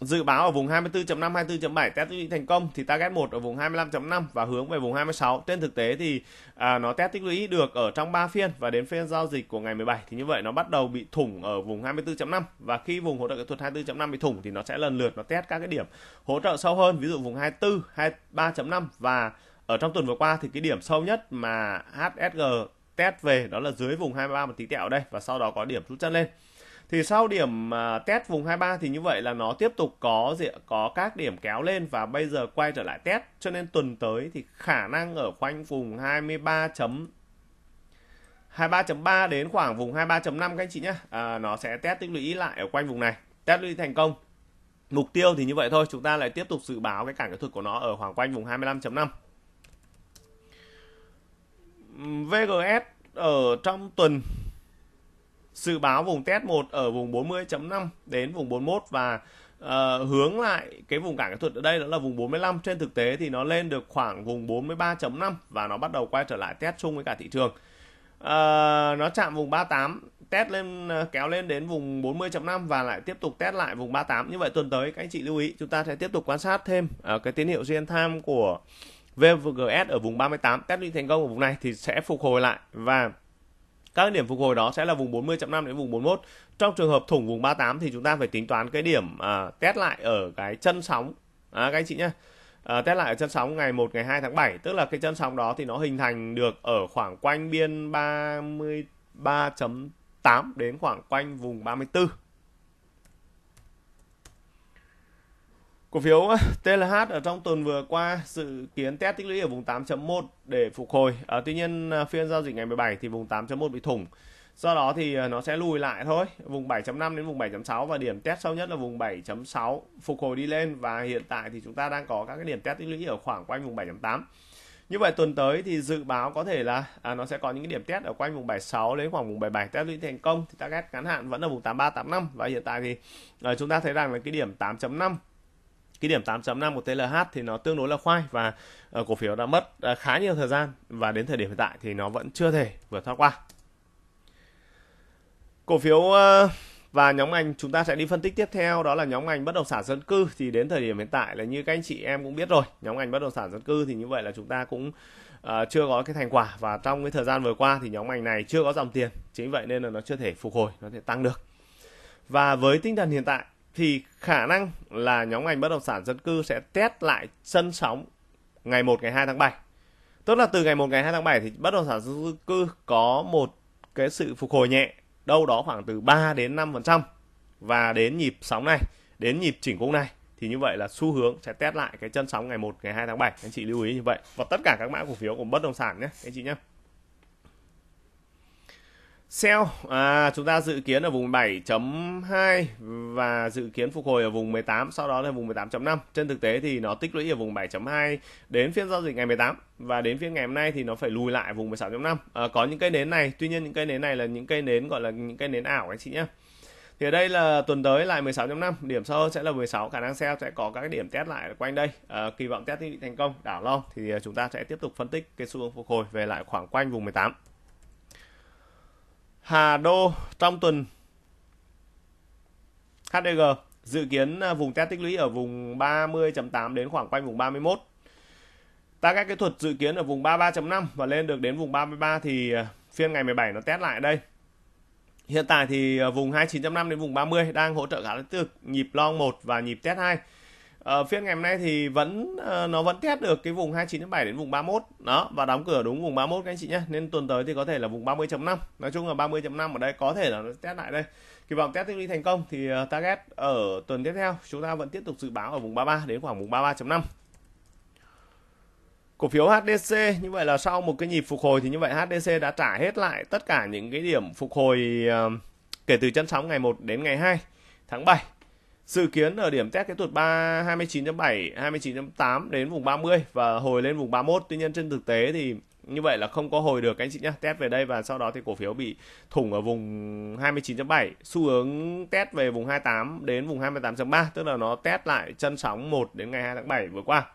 Dự báo ở vùng 24.5, 24.7 test tích lũy thành công thì target 1 ở vùng 25.5 và hướng về vùng 26. Trên thực tế thì à, nó test tích lũy được ở trong 3 phiên và đến phiên giao dịch của ngày 17 thì như vậy nó bắt đầu bị thủng ở vùng 24.5 và khi vùng hỗ trợ kỹ thuật 24.5 bị thủng thì nó sẽ lần lượt nó test các cái điểm hỗ trợ sâu hơn, ví dụ vùng 24, 23.5 và ở trong tuần vừa qua thì cái điểm sâu nhất mà HSG test về đó là dưới vùng 23 một tí tẹo đây và sau đó có điểm rút chân lên thì sau điểm à, test vùng 23 thì như vậy là nó tiếp tục có có các điểm kéo lên và bây giờ quay trở lại test cho nên tuần tới thì khả năng ở quanh vùng 23 chấm 23.3 đến khoảng vùng 23.5 các anh chị nhé à, nó sẽ test tích lũy lại ở quanh vùng này test lũy thành công mục tiêu thì như vậy thôi chúng ta lại tiếp tục dự báo cái cảnh kỹ thuật của nó ở khoảng quanh vùng 25.5 VGS ở trong tuần dự báo vùng test 1 ở vùng 40.5 đến vùng 41 và uh, hướng lại cái vùng cản kỹ thuật ở đây đó là vùng 45 trên thực tế thì nó lên được khoảng vùng 43.5 và nó bắt đầu quay trở lại test chung với cả thị trường uh, nó chạm vùng 38 test lên ờ, kéo lên đến vùng 40.5 và lại tiếp tục test lại vùng 38 như vậy tuần tới các anh chị lưu ý chúng ta sẽ tiếp tục quan sát thêm uh, cái tín hiệu real time của VGS ở vùng 38 test đi thành công ở vùng này thì sẽ phục hồi lại và các điểm phục hồi đó sẽ là vùng 40.5 đến vùng 41 trong trường hợp thủng vùng 38 thì chúng ta phải tính toán cái điểm à, test lại ở cái chân sóng à, các anh chị nhé à, test lại ở chân sóng ngày 1 ngày 2 tháng 7 tức là cái chân sóng đó thì nó hình thành được ở khoảng quanh biên 33.8 đến khoảng quanh vùng 34 Cổ phiếu ờ, TLH ở trong tuần vừa qua dự kiến test tích lũy ở vùng 8.1 để phục hồi. À, tuy nhiên ờ, phiên giao dịch ngày 17 thì vùng 8.1 bị thủng. Do đó thì nó sẽ lùi lại thôi, vùng 7.5 đến vùng 7.6 và điểm test sâu nhất là vùng 7.6 phục hồi đi lên và hiện tại thì chúng ta đang có các cái điểm test tích lũy ở khoảng quanh vùng 7.8. Như vậy tuần tới thì dự báo có thể là à, nó sẽ có những cái điểm test ở quanh vùng 76 đến khoảng vùng 77 test lũy thành công thì target ngắn hạn vẫn là vùng 83 85 và hiện tại thì à, chúng ta thấy rằng là cái điểm 8.5 cái điểm 8.5 của TLH thì nó tương đối là khoai và ờ, cổ phiếu đã mất ờ, khá nhiều thời gian và đến thời điểm hiện tại thì nó vẫn chưa thể vượt thoát qua. Cổ phiếu ờ, và nhóm ngành chúng ta sẽ đi phân tích tiếp theo đó là nhóm ngành bất động sản dân cư thì đến thời điểm hiện tại là như các anh chị em cũng biết rồi nhóm ngành bất động sản dân cư thì như vậy là chúng ta cũng uh, chưa có cái thành quả và trong cái thời gian vừa qua thì nhóm ngành này chưa có dòng tiền chính vậy nên là nó chưa thể phục hồi nó thể tăng được và với tinh thần hiện tại thì khả năng là nhóm ngành bất động sản dân cư sẽ test lại sân sóng ngày 1 ngày 2 tháng 7. Tức là từ ngày 1 ngày 2 tháng 7 thì bất động sản dân cư có một cái sự phục hồi nhẹ đâu đó khoảng từ 3 đến 5% và đến nhịp sóng này, đến nhịp chỉnh cung này thì như vậy là xu hướng sẽ test lại cái chân sóng ngày 1 ngày 2 tháng 7 anh chị lưu ý như vậy và tất cả các mã cổ phiếu của bất động sản nhé anh chị nhé Sell à, chúng ta dự kiến ở vùng 7.2 và dự kiến phục hồi ở vùng 18, sau đó là vùng 18.5. Trên thực tế thì nó tích lũy ở vùng 7.2 đến phiên giao dịch ngày 18 và đến phiên ngày hôm nay thì nó phải lùi lại vùng 16.5. À, ờ, có những cây nến này, tuy nhiên những cây nến này là những cây nến gọi là những cây nến ảo anh chị nhé. Thì ở đây là tuần tới lại 16.5, điểm sơ sẽ là 16, khả năng sell sẽ có các điểm test lại quanh đây. À, kỳ vọng test bị thành công, đảo lo thì ờ, chúng ta sẽ tiếp tục phân tích cái xu hướng phục hồi về lại khoảng quanh vùng 18. Hà Đô trong tuần HDG dự kiến à, vùng test tích lũy ở vùng 30.8 đến khoảng quanh vùng 31. các kỹ thuật dự kiến ở vùng 33.5 và lên được đến vùng 33 thì à, phiên ngày 17 nó test lại đây. Hiện tại thì à, vùng 29.5 đến vùng 30 đang hỗ trợ khá tích cực nhịp long 1 và nhịp test 2 à, phiên ngày hôm nay thì vẫn ờ, nó vẫn test được cái vùng 29.7 đến vùng 31 đó và đóng cửa đúng vùng 31 các anh chị nhé nên tuần tới thì có thể là vùng 30.5 nói chung là 30.5 ở đây có thể là nó test lại đây kỳ vọng test đi thành công thì ờ, target ở tuần tiếp theo chúng ta vẫn tiếp tục dự báo ở vùng 33 đến khoảng vùng 33.5 cổ phiếu HDC như vậy là sau một cái nhịp phục hồi thì như vậy HDC đã trả hết lại tất cả những cái điểm phục hồi kể từ chân sóng ngày 1 đến ngày 2 tháng 7 Dự kiến ở điểm test cái thuật 3 29.7, 29.8 đến vùng 30 và hồi lên vùng 31. Tuy nhiên trên thực tế thì như vậy là không có hồi được anh chị nhé test về đây và sau đó thì cổ phiếu bị thủng ở vùng 29.7 xu hướng test về vùng 28 đến vùng 28.3 tức là nó test lại chân sóng 1 đến ngày 2 tháng 7 vừa qua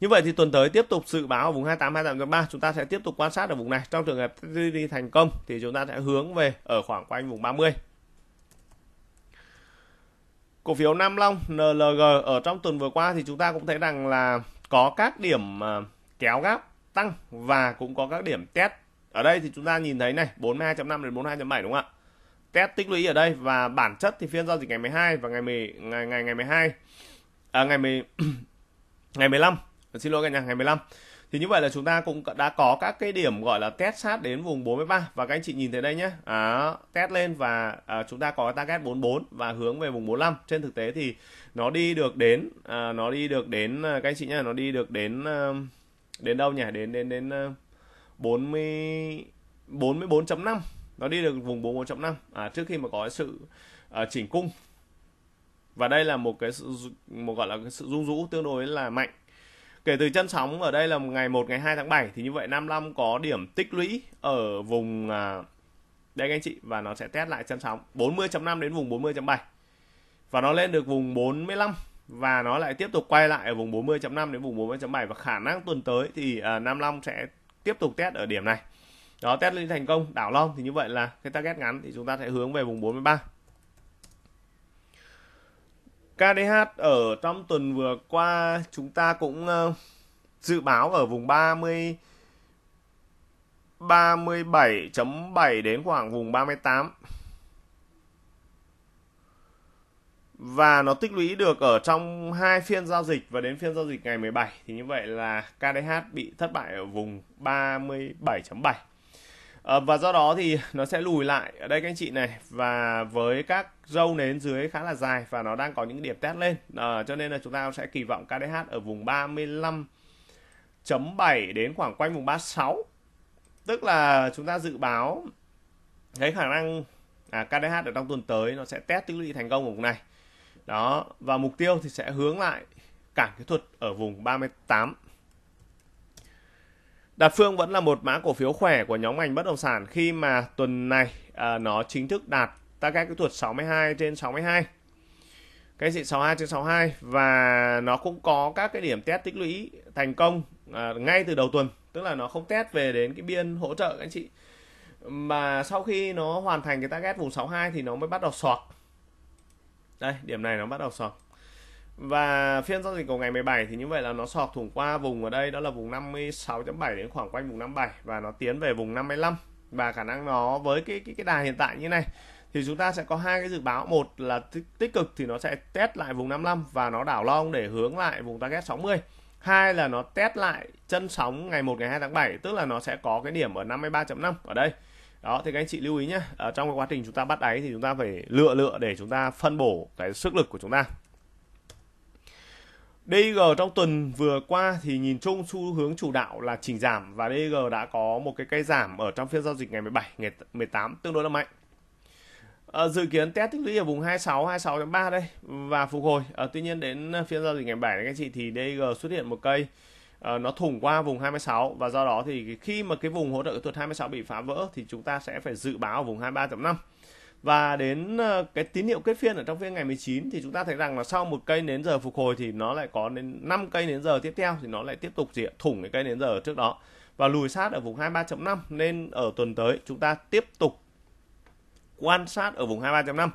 như vậy thì tuần tới tiếp tục dự báo ở vùng 28 28.3 chúng ta sẽ tiếp tục quan sát ở vùng này trong trường hợp đi thành công thì chúng ta sẽ hướng về ở khoảng quanh vùng 30 Cổ phiếu Nam Long NLG ở trong tuần vừa qua thì chúng ta cũng thấy rằng là có các điểm à, kéo gáp tăng và cũng có các điểm test. Ở đây thì chúng ta nhìn thấy này, 42.5 đến 42.7 đúng không ạ? Test tích lũy ở đây và bản chất thì phiên giao dịch ngày 12 và ngày 10 ngày ngày ngày 12 à, ngày 10 (coughs) ngày 15 xin lỗi cả nhà ngày 15 thì như vậy là chúng ta cũng đã có các cái điểm gọi là test sát đến vùng 43 và các anh chị nhìn thấy đây nhé à, test lên và à, chúng ta có target 44 và hướng về vùng 45 trên thực tế thì nó đi được đến à, nó đi được đến à, các anh chị nhé, nó đi được đến à, đến đâu nhỉ đến đến đến 40 à, 44.5 nó đi được vùng 44.5 à, trước khi mà có sự à, chỉnh cung và đây là một cái sự, một gọi là cái sự rung rũ tương đối là mạnh Kể từ chân sóng ở đây là ngày 1 ngày 2 tháng 7 thì như vậy 55 có điểm tích lũy ở vùng à, đây các anh chị và nó sẽ test lại chân sóng 40.5 đến vùng 40.7. Và nó lên được vùng 45 và nó lại tiếp tục quay lại ở vùng 40.5 đến vùng 40.7 và khả năng tuần tới thì 55 à, sẽ tiếp tục test ở điểm này. Đó test lên thành công đảo long thì như vậy là cái target ngắn thì chúng ta sẽ hướng về vùng 43. KDH ở trong tuần vừa qua chúng ta cũng ờ, dự báo ở vùng 30 37.7 đến khoảng vùng 38. Và nó tích lũy được ở trong hai phiên giao dịch và đến phiên giao dịch ngày 17 thì như vậy là KDH bị thất bại ở vùng 37.7. Ờ, và do đó thì nó sẽ lùi lại ở đây các anh chị này và với các dâu nến dưới khá là dài và nó đang có những điểm test lên à, cho nên là chúng ta sẽ kỳ vọng KDH ở vùng 35.7 đến khoảng quanh vùng 36 tức là chúng ta dự báo cái khả năng à, KDH ở trong tuần tới nó sẽ test tích lũy thành công ở vùng này đó và mục tiêu thì sẽ hướng lại cản kỹ thuật ở vùng 38 Đạt Phương vẫn là một mã cổ phiếu khỏe của nhóm ngành bất động sản khi mà tuần này à, nó chính thức đạt target kỹ thuật 62 trên 62. Cái dị 62 trên 62 và nó cũng có các cái điểm test tích lũy thành công à, ngay từ đầu tuần, tức là nó không test về đến cái biên hỗ trợ các anh chị. Mà sau khi nó hoàn thành cái target vùng 62 thì nó mới bắt đầu sọt. Đây, điểm này nó bắt đầu sọt và phiên giao dịch của ngày 17 thì như vậy là nó sọt thủng qua vùng ở đây đó là vùng 56.7 đến khoảng quanh vùng 57 và nó tiến về vùng 55 và khả năng nó với cái cái cái đà hiện tại như này thì chúng ta sẽ có hai cái dự báo một là tích, tích cực thì nó sẽ test lại vùng 55 và nó đảo long để hướng lại vùng target 60 hai là nó test lại chân sóng ngày 1 ngày 2 tháng 7 tức là nó sẽ có cái điểm ở 53.5 ở đây đó thì các anh chị lưu ý nhé ở trong cái quá trình chúng ta bắt đáy thì chúng ta phải lựa lựa để chúng ta phân bổ cái sức lực của chúng ta DG trong tuần vừa qua thì nhìn chung xu hướng chủ đạo là chỉnh giảm và DG đã có một cái cây giảm ở trong phiên giao dịch ngày 17, ngày 18 tương đối là mạnh. À, dự kiến test tích lũy ở vùng 26, 26.3 đây và phục hồi. À, tuy nhiên đến ờ, phiên giao dịch ngày 7 này các chị thì DG xuất hiện một cây à, nó thủng qua vùng 26 và do đó thì khi mà cái vùng hỗ trợ kỹ thuật 26 bị phá vỡ thì chúng ta sẽ phải dự báo ở vùng 23.5 và đến ờ, cái tín hiệu kết phiên ở trong phiên ngày 19 thì chúng ta thấy rằng là sau một cây nến giờ phục hồi thì nó lại có đến 5 cây nến giờ tiếp theo thì nó lại tiếp tục gì thủng cái cây nến giờ trước đó và lùi sát ở vùng 23.5 nên ở tuần tới chúng ta tiếp tục quan sát ở vùng 23.5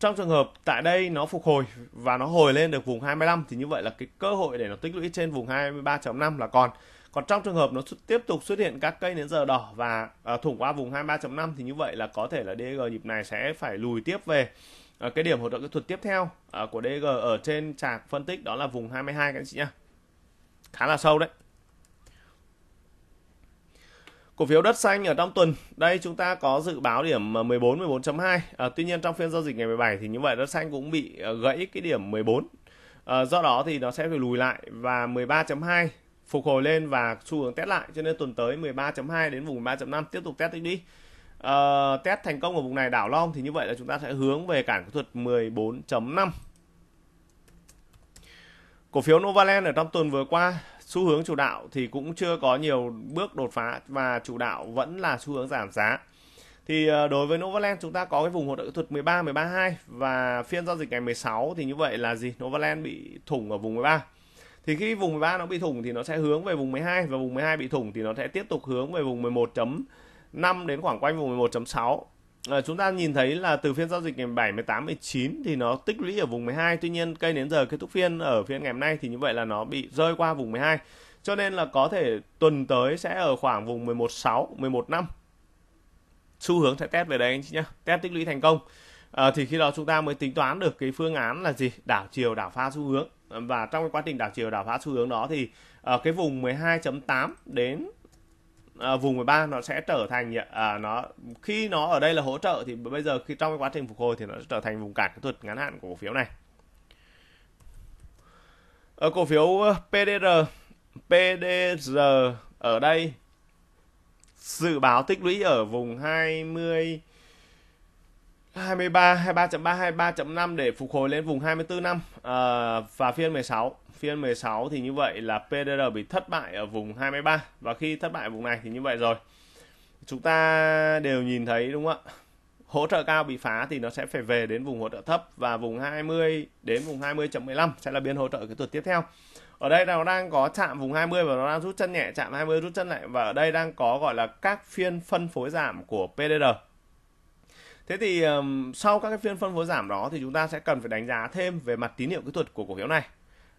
trong trường hợp tại đây nó phục hồi và nó hồi lên được vùng 25 thì như vậy là cái cơ hội để nó tích lũy trên vùng 23.5 là còn còn trong trường hợp nó tiếp tục xuất hiện các cây nến giờ đỏ và à, thủng qua vùng 23.5 thì như vậy là có thể là DG nhịp này sẽ phải lùi tiếp về à, cái điểm hỗ trợ kỹ thuật tiếp theo à, của DG ở trên chạc phân tích đó là vùng 22 các anh chị nhá. Khá là sâu đấy. Cổ phiếu đất xanh ở trong tuần, đây chúng ta có dự báo điểm 14 à, 14.2. À, tuy nhiên trong phiên giao dịch ngày 17 thì như vậy đất xanh cũng bị à, gãy cái điểm 14. À, do đó thì nó sẽ phải lùi lại và 13.2 phục hồi lên và xu hướng test lại cho nên tuần tới 13.2 đến vùng 3.5 tiếp tục test đi uh, test thành công ở vùng này đảo long thì như vậy là chúng ta sẽ hướng về cản kỹ thuật 14.5 cổ phiếu Novaland ở trong tuần vừa qua xu hướng chủ đạo thì cũng chưa có nhiều bước đột phá và chủ đạo vẫn là xu hướng giảm giá thì ờ, đối với Novaland chúng ta có cái vùng hỗ trợ kỹ thuật 13 13 2 và phiên giao dịch ngày 16 thì như vậy là gì Novaland bị thủng ở vùng 13 thì khi vùng 13 nó bị thủng thì nó sẽ hướng về vùng 12 và vùng 12 bị thủng thì nó sẽ tiếp tục hướng về vùng 11.5 đến khoảng quanh vùng 11.6 à, chúng ta nhìn thấy là từ phiên giao dịch ngày 7, 18, 19 thì nó tích lũy ở vùng 12 tuy nhiên cây đến giờ kết thúc phiên ở phiên ngày hôm nay thì như vậy là nó bị rơi qua vùng 12 cho nên là có thể tuần tới sẽ ở khoảng vùng 11.6, 11.5 xu hướng sẽ test về đây anh chị nhé test tích lũy thành công à, thì khi đó chúng ta mới tính toán được cái phương án là gì đảo chiều đảo pha xu hướng và trong cái quá trình đảo chiều đảo phá xu hướng đó thì ở ờ, cái vùng 12.8 đến à, vùng 13 nó sẽ trở thành à, nó khi nó ở đây là hỗ trợ thì bây giờ khi trong cái quá trình phục hồi thì nó sẽ trở thành vùng cản kỹ thuật ngắn hạn của cổ phiếu này ở cổ phiếu ờ, PDR PDR ở đây dự báo tích lũy ở vùng 20 23 23.3 23.5 để phục hồi lên vùng 24 năm à, và phiên 16 phiên 16 thì như vậy là PDR bị thất bại ở vùng 23 và khi thất bại vùng này thì như vậy rồi chúng ta đều nhìn thấy đúng không ạ hỗ trợ cao bị phá thì nó sẽ phải về đến vùng hỗ trợ thấp và vùng 20 đến vùng 20.15 sẽ là biên hỗ trợ cái tuần tiếp theo ở đây nó đang có chạm vùng 20 và nó đang rút chân nhẹ chạm 20 rút chân lại và ở đây đang có gọi là các phiên phân phối giảm của PDR Thế thì um, sau các cái phiên phân phối giảm đó thì chúng ta sẽ cần phải đánh giá thêm về mặt tín hiệu kỹ thuật của cổ phiếu này.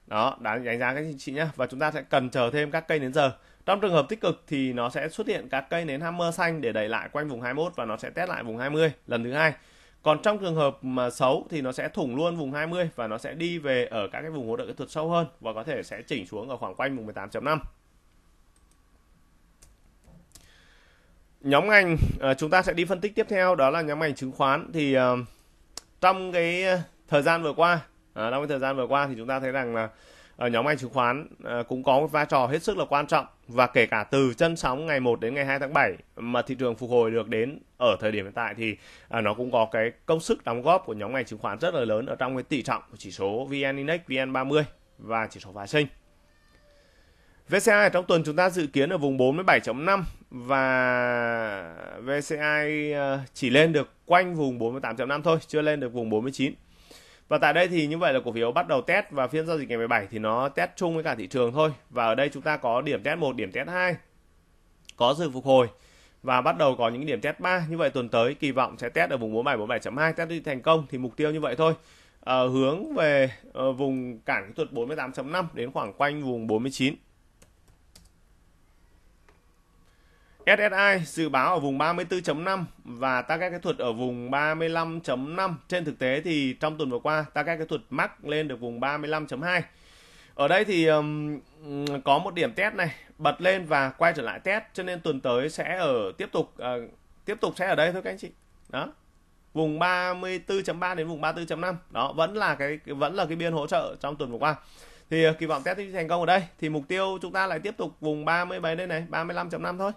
Đó, đã đánh giá các anh chị nhé và chúng ta sẽ cần chờ thêm các cây đến giờ. Trong trường hợp tích cực thì nó sẽ xuất hiện các cây nến hammer xanh để đẩy lại quanh vùng 21 và nó sẽ test lại vùng 20 lần thứ hai. Còn trong trường hợp mà xấu thì nó sẽ thủng luôn vùng 20 và nó sẽ đi về ở các cái vùng hỗ trợ kỹ thuật sâu hơn và có thể sẽ chỉnh xuống ở khoảng quanh vùng 18.5. nhóm ngành ờ, chúng ta sẽ đi phân tích tiếp theo đó là nhóm ngành chứng khoán thì ờ, trong cái ờ, thời gian vừa qua trong cái thời gian vừa qua thì chúng ta thấy rằng là nhóm ngành chứng khoán cũng có một vai trò hết sức là quan trọng và kể cả từ chân sóng ngày 1 đến ngày 2 tháng 7 mà thị trường phục hồi được đến ở thời điểm hiện tại thì nó cũng có cái công sức đóng góp của nhóm ngành chứng khoán rất là lớn ở trong cái tỷ trọng của chỉ số VN Index, VN30 và chỉ số phái sinh. VCI trong tuần chúng ta dự kiến ở vùng 4 đến 7.5 và VCI ờ, chỉ lên được quanh vùng 48.5 thôi, chưa lên được vùng 49. Và tại đây thì như vậy là cổ phiếu bắt đầu test và phiên giao dịch ngày 17 thì nó test chung với cả thị trường thôi. Và ở đây chúng ta có điểm test 1, điểm test 2. Có sự phục hồi và bắt đầu có những điểm test 3. Như vậy tuần tới kỳ vọng sẽ test ở vùng 47 47.2 test đi thành công thì mục tiêu như vậy thôi. À, hướng về à, vùng cản kỹ thuật 48.5 đến khoảng quanh vùng 49 SSI dự báo ở vùng 34.5 và ta các kỹ thuật ở vùng 35.5. Trên thực tế thì trong tuần vừa qua ta các kỹ thuật mắc lên được vùng 35.2. Ở đây thì um, có một điểm test này bật lên và quay trở lại test cho nên tuần tới sẽ ở tiếp tục uh, tiếp tục sẽ ở đây thôi các anh chị. Đó. Vùng 34.3 đến vùng 34.5. Đó vẫn là cái vẫn là cái biên hỗ trợ trong tuần vừa qua thì ờ, kỳ vọng test thành công ở đây thì mục tiêu chúng ta lại tiếp tục vùng 37 đây này 35.5 thôi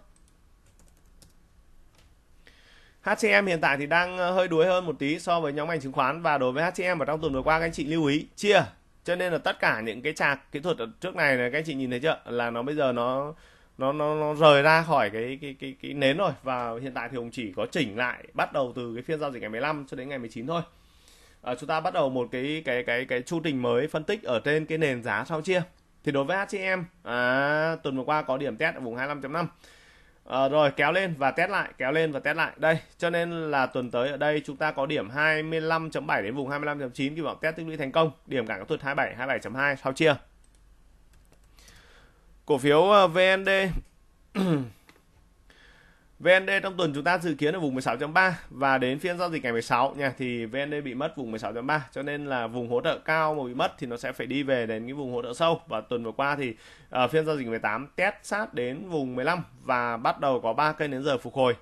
HCM hiện tại thì đang ờ, hơi đuối hơn một tí so với nhóm ngành chứng khoán và đối với HCM ở trong tuần vừa qua các anh chị lưu ý chia cho nên là tất cả những cái trạc kỹ thuật ở trước này này các anh chị nhìn thấy chưa là nó bây giờ nó nó nó nó rời ra khỏi cái cái cái cái nến rồi và hiện tại thì ông chỉ có chỉnh lại bắt đầu từ cái phiên giao dịch ngày 15 cho đến ngày 19 thôi à, chúng ta bắt đầu một cái cái cái cái chu trình mới phân tích ở trên cái nền giá sau chia thì đối với HCM à, tuần vừa qua có điểm test ở vùng 25.5 À, rồi kéo lên và test lại, kéo lên và test lại. Đây, cho nên là tuần tới ở đây chúng ta có điểm 25.7 đến vùng 25.9 kỳ vọng test tích lũy thành công. Điểm cản kỹ thuật 27, 27.2 sau chia. Cổ phiếu ờ, VND VND trong tuần chúng ta dự kiến ở vùng 16.3 và đến phiên giao dịch ngày 16 nha thì VND bị mất vùng 16.3 cho nên là vùng hỗ trợ cao mà bị mất thì nó sẽ phải đi về đến cái vùng hỗ trợ sâu và tuần vừa qua thì ở ờ, phiên giao dịch 18 test sát đến vùng 15 và bắt đầu có ba cây nến giờ phục hồi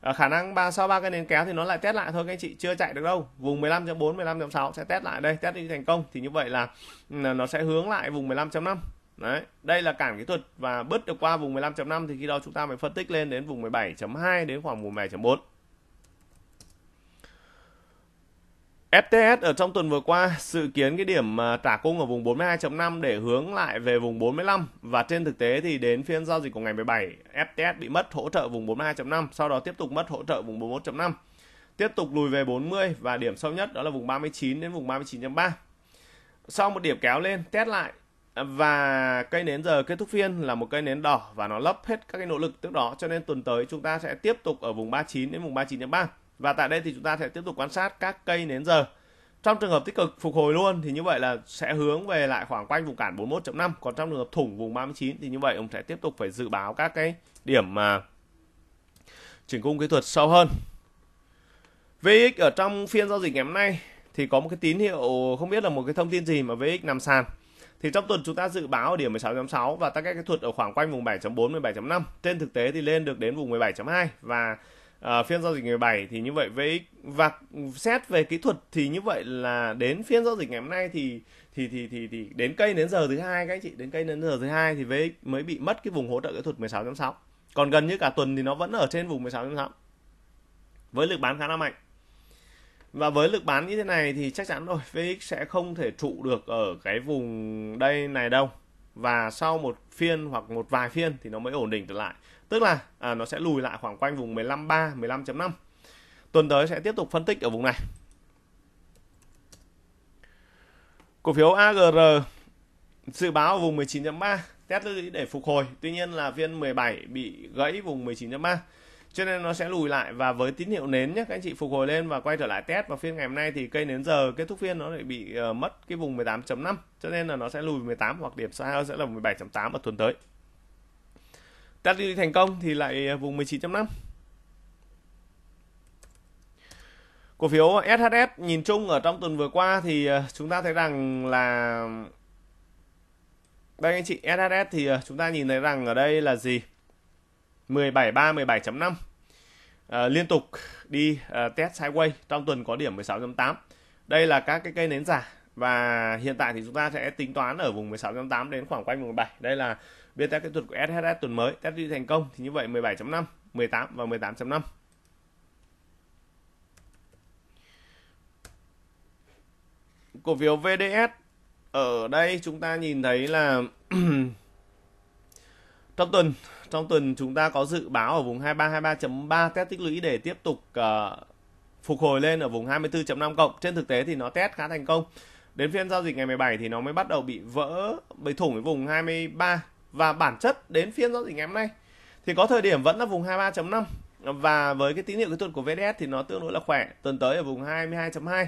ở ờ, khả năng ba sau ba cây nến kéo thì nó lại test lại thôi các anh chị chưa chạy được đâu vùng 15.4 15.6 sẽ test lại đây test đi thành công thì như vậy là ừ, nó sẽ hướng lại vùng 15.5 Đấy, đây là cản kỹ thuật và bứt được qua vùng 15.5 thì khi đó chúng ta phải phân tích lên đến vùng 17.2 đến khoảng vùng 17.4. FTS ở trong tuần vừa qua dự kiến cái điểm à, trả cung ở vùng 42.5 để hướng lại về vùng 45 và trên thực tế thì đến phiên giao dịch của ngày 17 FTS bị mất hỗ trợ vùng 42.5 sau đó tiếp tục mất hỗ trợ vùng 41.5 tiếp tục lùi về 40 và điểm sâu nhất đó là vùng 39 đến vùng 39.3 sau một điểm kéo lên test lại và cây nến giờ kết thúc phiên là một cây nến đỏ và nó lấp hết các cái nỗ lực trước đó cho nên tuần tới chúng ta sẽ tiếp tục ở vùng 39 đến vùng 39.3 và tại đây thì chúng ta sẽ tiếp tục quan sát các cây nến giờ trong trường hợp tích cực phục hồi luôn thì như vậy là sẽ hướng về lại khoảng quanh vùng cản 41.5 còn trong trường hợp thủng vùng 39 thì như vậy ông sẽ tiếp tục phải dự báo các cái điểm mà chỉnh cung kỹ thuật sâu hơn VX ở trong phiên giao dịch ngày hôm nay thì có một cái tín hiệu không biết là một cái thông tin gì mà VX nằm sàn thì trong tuần chúng ta dự báo ở điểm 16.6 và ta cách cái thuật ở khoảng quanh vùng 7.4 17.5 trên thực tế thì lên được đến vùng 17.2 và uh, phiên giao dịch ngày 7 thì như vậy với và xét về kỹ thuật thì như vậy là đến phiên giao dịch ngày hôm nay thì thì thì thì, thì đến cây đến giờ thứ hai các anh chị đến cây đến giờ thứ hai thì với mới bị mất cái vùng hỗ trợ kỹ thuật 16.6 còn gần như cả tuần thì nó vẫn ở trên vùng 16.6 với lực bán khá là mạnh và với lực bán như thế này thì chắc chắn rồi VX sẽ không thể trụ được ở cái vùng đây này đâu và sau một phiên hoặc một vài phiên thì nó mới ổn định trở lại tức là à, nó sẽ lùi lại khoảng quanh vùng 15.3 15.5 tuần tới sẽ tiếp tục phân tích ở vùng này cổ phiếu AGR dự báo vùng 19.3 test để phục hồi tuy nhiên là viên 17 bị gãy vùng 19.3 cho nên nó sẽ lùi lại và với tín hiệu nến nhé các anh chị phục hồi lên và quay trở lại test vào phiên ngày hôm nay thì cây nến giờ kết thúc phiên nó lại bị uh, mất cái vùng 18.5 cho nên là nó sẽ lùi 18 hoặc điểm xa sẽ là 17.8 ở tuần tới test đi thành công thì lại ờ, vùng 19.5 cổ phiếu SHS nhìn chung ở trong tuần vừa qua thì ờ, chúng ta thấy rằng là đây anh chị SHS thì chúng ta nhìn thấy rằng ở đây là gì 17 3 17.5 Ờ, liên tục đi à, test sideways trong tuần có điểm 16.8 đây là các cái cây nến giả và hiện tại thì chúng ta sẽ tính toán ở vùng 16.8 đến khoảng quanh vùng 17 đây là biên test kỹ thuật của SHS tuần mới test đi thành công thì như vậy 17.5 18 và 18.5 cổ phiếu VDS ở đây chúng ta nhìn thấy là (clears throat) Trong tuần, trong tuần chúng ta có dự báo ở vùng 23 3 test tích lũy để tiếp tục uh, phục hồi lên ở vùng 24.5 cộng. Trên thực tế thì nó test khá thành công. Đến phiên giao dịch ngày 17 thì nó mới bắt đầu bị vỡ bị thủng với vùng 23 và bản chất đến phiên giao dịch ngày hôm nay thì có thời điểm vẫn là vùng 23.5 và với cái tín hiệu kỹ thuật của VDS thì nó tương đối là khỏe tuần tới ở vùng 22.2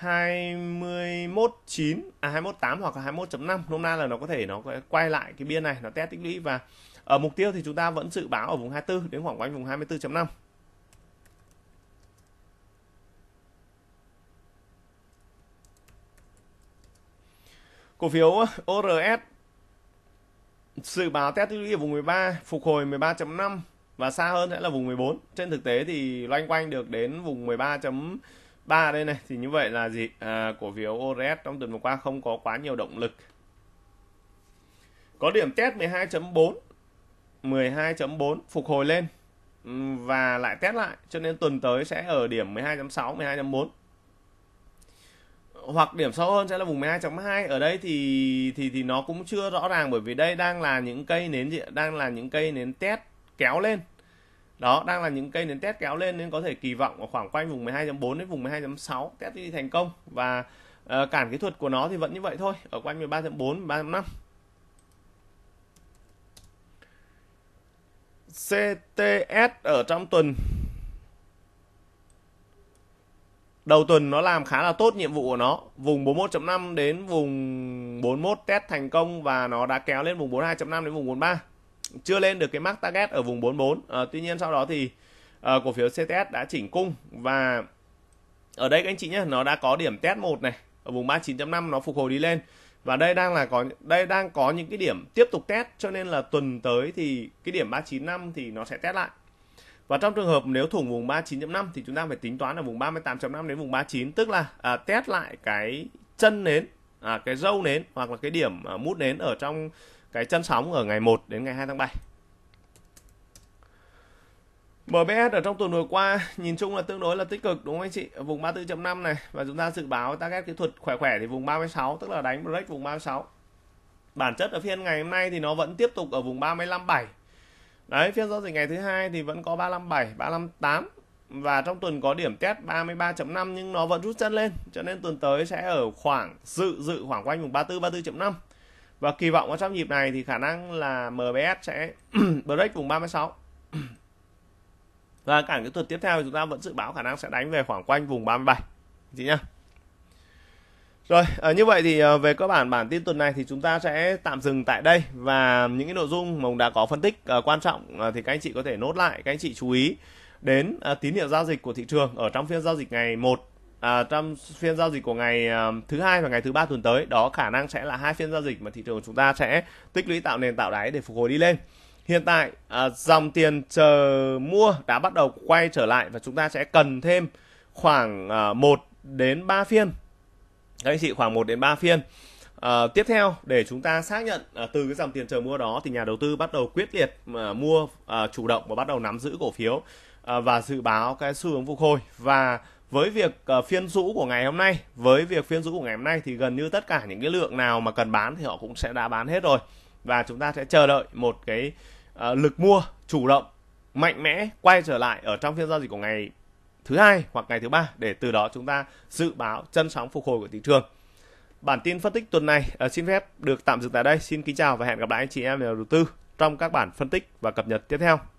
219 à 218 hoặc là 21.5 hôm nay là nó có thể nó quay lại cái biên này nó test tích lũy và ở mục tiêu thì chúng ta vẫn dự báo ở vùng 24 đến khoảng quanh vùng 24.5 Cổ phiếu ORS dự báo test tích lũy ở vùng 13, phục hồi 13.5 và xa hơn sẽ là vùng 14. Trên thực tế thì loanh quanh được đến vùng 13. 3 đây này thì như vậy là gì à, cổ phiếu ORS trong tuần vừa qua không có quá nhiều động lực có điểm test 12.4 12.4 phục hồi lên và lại test lại cho nên tuần tới sẽ ở điểm 12.6 12.4 hoặc điểm sâu hơn sẽ là vùng 12.2 ở đây thì thì thì nó cũng chưa rõ ràng bởi vì đây đang là những cây nến gì đang là những cây nến test kéo lên đó đang là những cây nến test kéo lên nên có thể kỳ vọng ở khoảng quanh vùng 12.4 đến vùng 12.6 test đi thành công và uh, cản kỹ thuật của nó thì vẫn như vậy thôi ở quanh 13.4 3.5 CTS ở trong tuần đầu tuần nó làm khá là tốt nhiệm vụ của nó vùng 41.5 đến vùng 41 test thành công và nó đã kéo lên vùng 42.5 đến vùng 43 chưa lên được cái mark target ở vùng 44 à, ờ, tuy nhiên sau đó thì à, cổ phiếu CTS đã chỉnh cung và ở đây các anh chị nhé nó đã có điểm test e một này ở vùng 39.5 nó phục hồi đi lên và đây đang là có đây đang có những cái điểm tiếp tục test e cho nên là tuần tới thì cái điểm 395 thì nó sẽ test e lại và trong trường hợp nếu thủng vùng 39.5 thì chúng ta phải tính toán ở vùng 38.5 đến vùng 39 tức là à, test lại cái chân nến à, cái dâu nến hoặc là cái điểm à, mút nến ở trong cái chân sóng ở ngày 1 đến ngày 2 tháng 7. MBS ở trong tuần vừa qua nhìn chung là tương đối là tích cực đúng không anh chị? Ở vùng 34.5 này và chúng ta dự báo target kỹ thuật khỏe khỏe thì vùng 36 tức là đánh break vùng 36. Bản chất ở phiên ngày hôm nay thì nó vẫn tiếp tục ở vùng 357. Đấy, phiên giao dịch ngày thứ hai thì vẫn có 357, 358 và trong tuần có điểm test 33.5 nhưng nó vẫn rút chân lên cho nên tuần tới sẽ ở khoảng dự dự khoảng quanh vùng 34 34.5 và kỳ vọng ở trong nhịp này thì khả năng là MBS sẽ (clears throat) break vùng 36 (clears throat) và cả những tuần tiếp theo thì chúng ta vẫn dự báo khả năng sẽ đánh về khoảng quanh vùng 37 chị nhá rồi à, như vậy thì ờ, về cơ bản bản tin tuần này thì chúng ta sẽ tạm dừng tại đây và những cái nội dung mà đã có phân tích à, quan trọng à, thì các anh chị có thể nốt lại các anh chị chú ý đến à, tín hiệu giao dịch của thị trường ở trong phiên giao dịch ngày 1 à, trong phiên giao dịch của ngày à, thứ hai và ngày thứ ba tuần tới đó khả năng sẽ là hai phiên giao dịch mà thị trường của chúng ta sẽ tích lũy tạo nền tạo đáy để phục hồi đi lên hiện tại à, dòng tiền chờ mua đã bắt đầu quay trở lại và chúng ta sẽ cần thêm khoảng à, 1 đến 3 phiên các anh chị khoảng 1 đến 3 phiên à, tiếp theo để chúng ta xác nhận à, từ cái dòng tiền chờ mua đó thì nhà đầu tư bắt đầu quyết liệt à, mua à, chủ động và bắt đầu nắm giữ cổ phiếu à, và dự báo cái xu hướng phục hồi và với việc uh, phiên rũ của ngày hôm nay với việc phiên rũ của ngày hôm nay thì gần như tất cả những cái lượng nào mà cần bán thì họ cũng sẽ đã bán hết rồi và chúng ta sẽ chờ đợi một cái uh, lực mua chủ động mạnh mẽ quay trở lại ở trong phiên giao dịch của ngày thứ hai hoặc ngày thứ ba để từ đó chúng ta dự báo chân sóng phục hồi của thị trường bản tin phân tích tuần này uh, xin phép được tạm dừng tại đây xin kính chào và hẹn gặp lại anh chị em nhà đầu tư trong các bản phân tích và cập nhật tiếp theo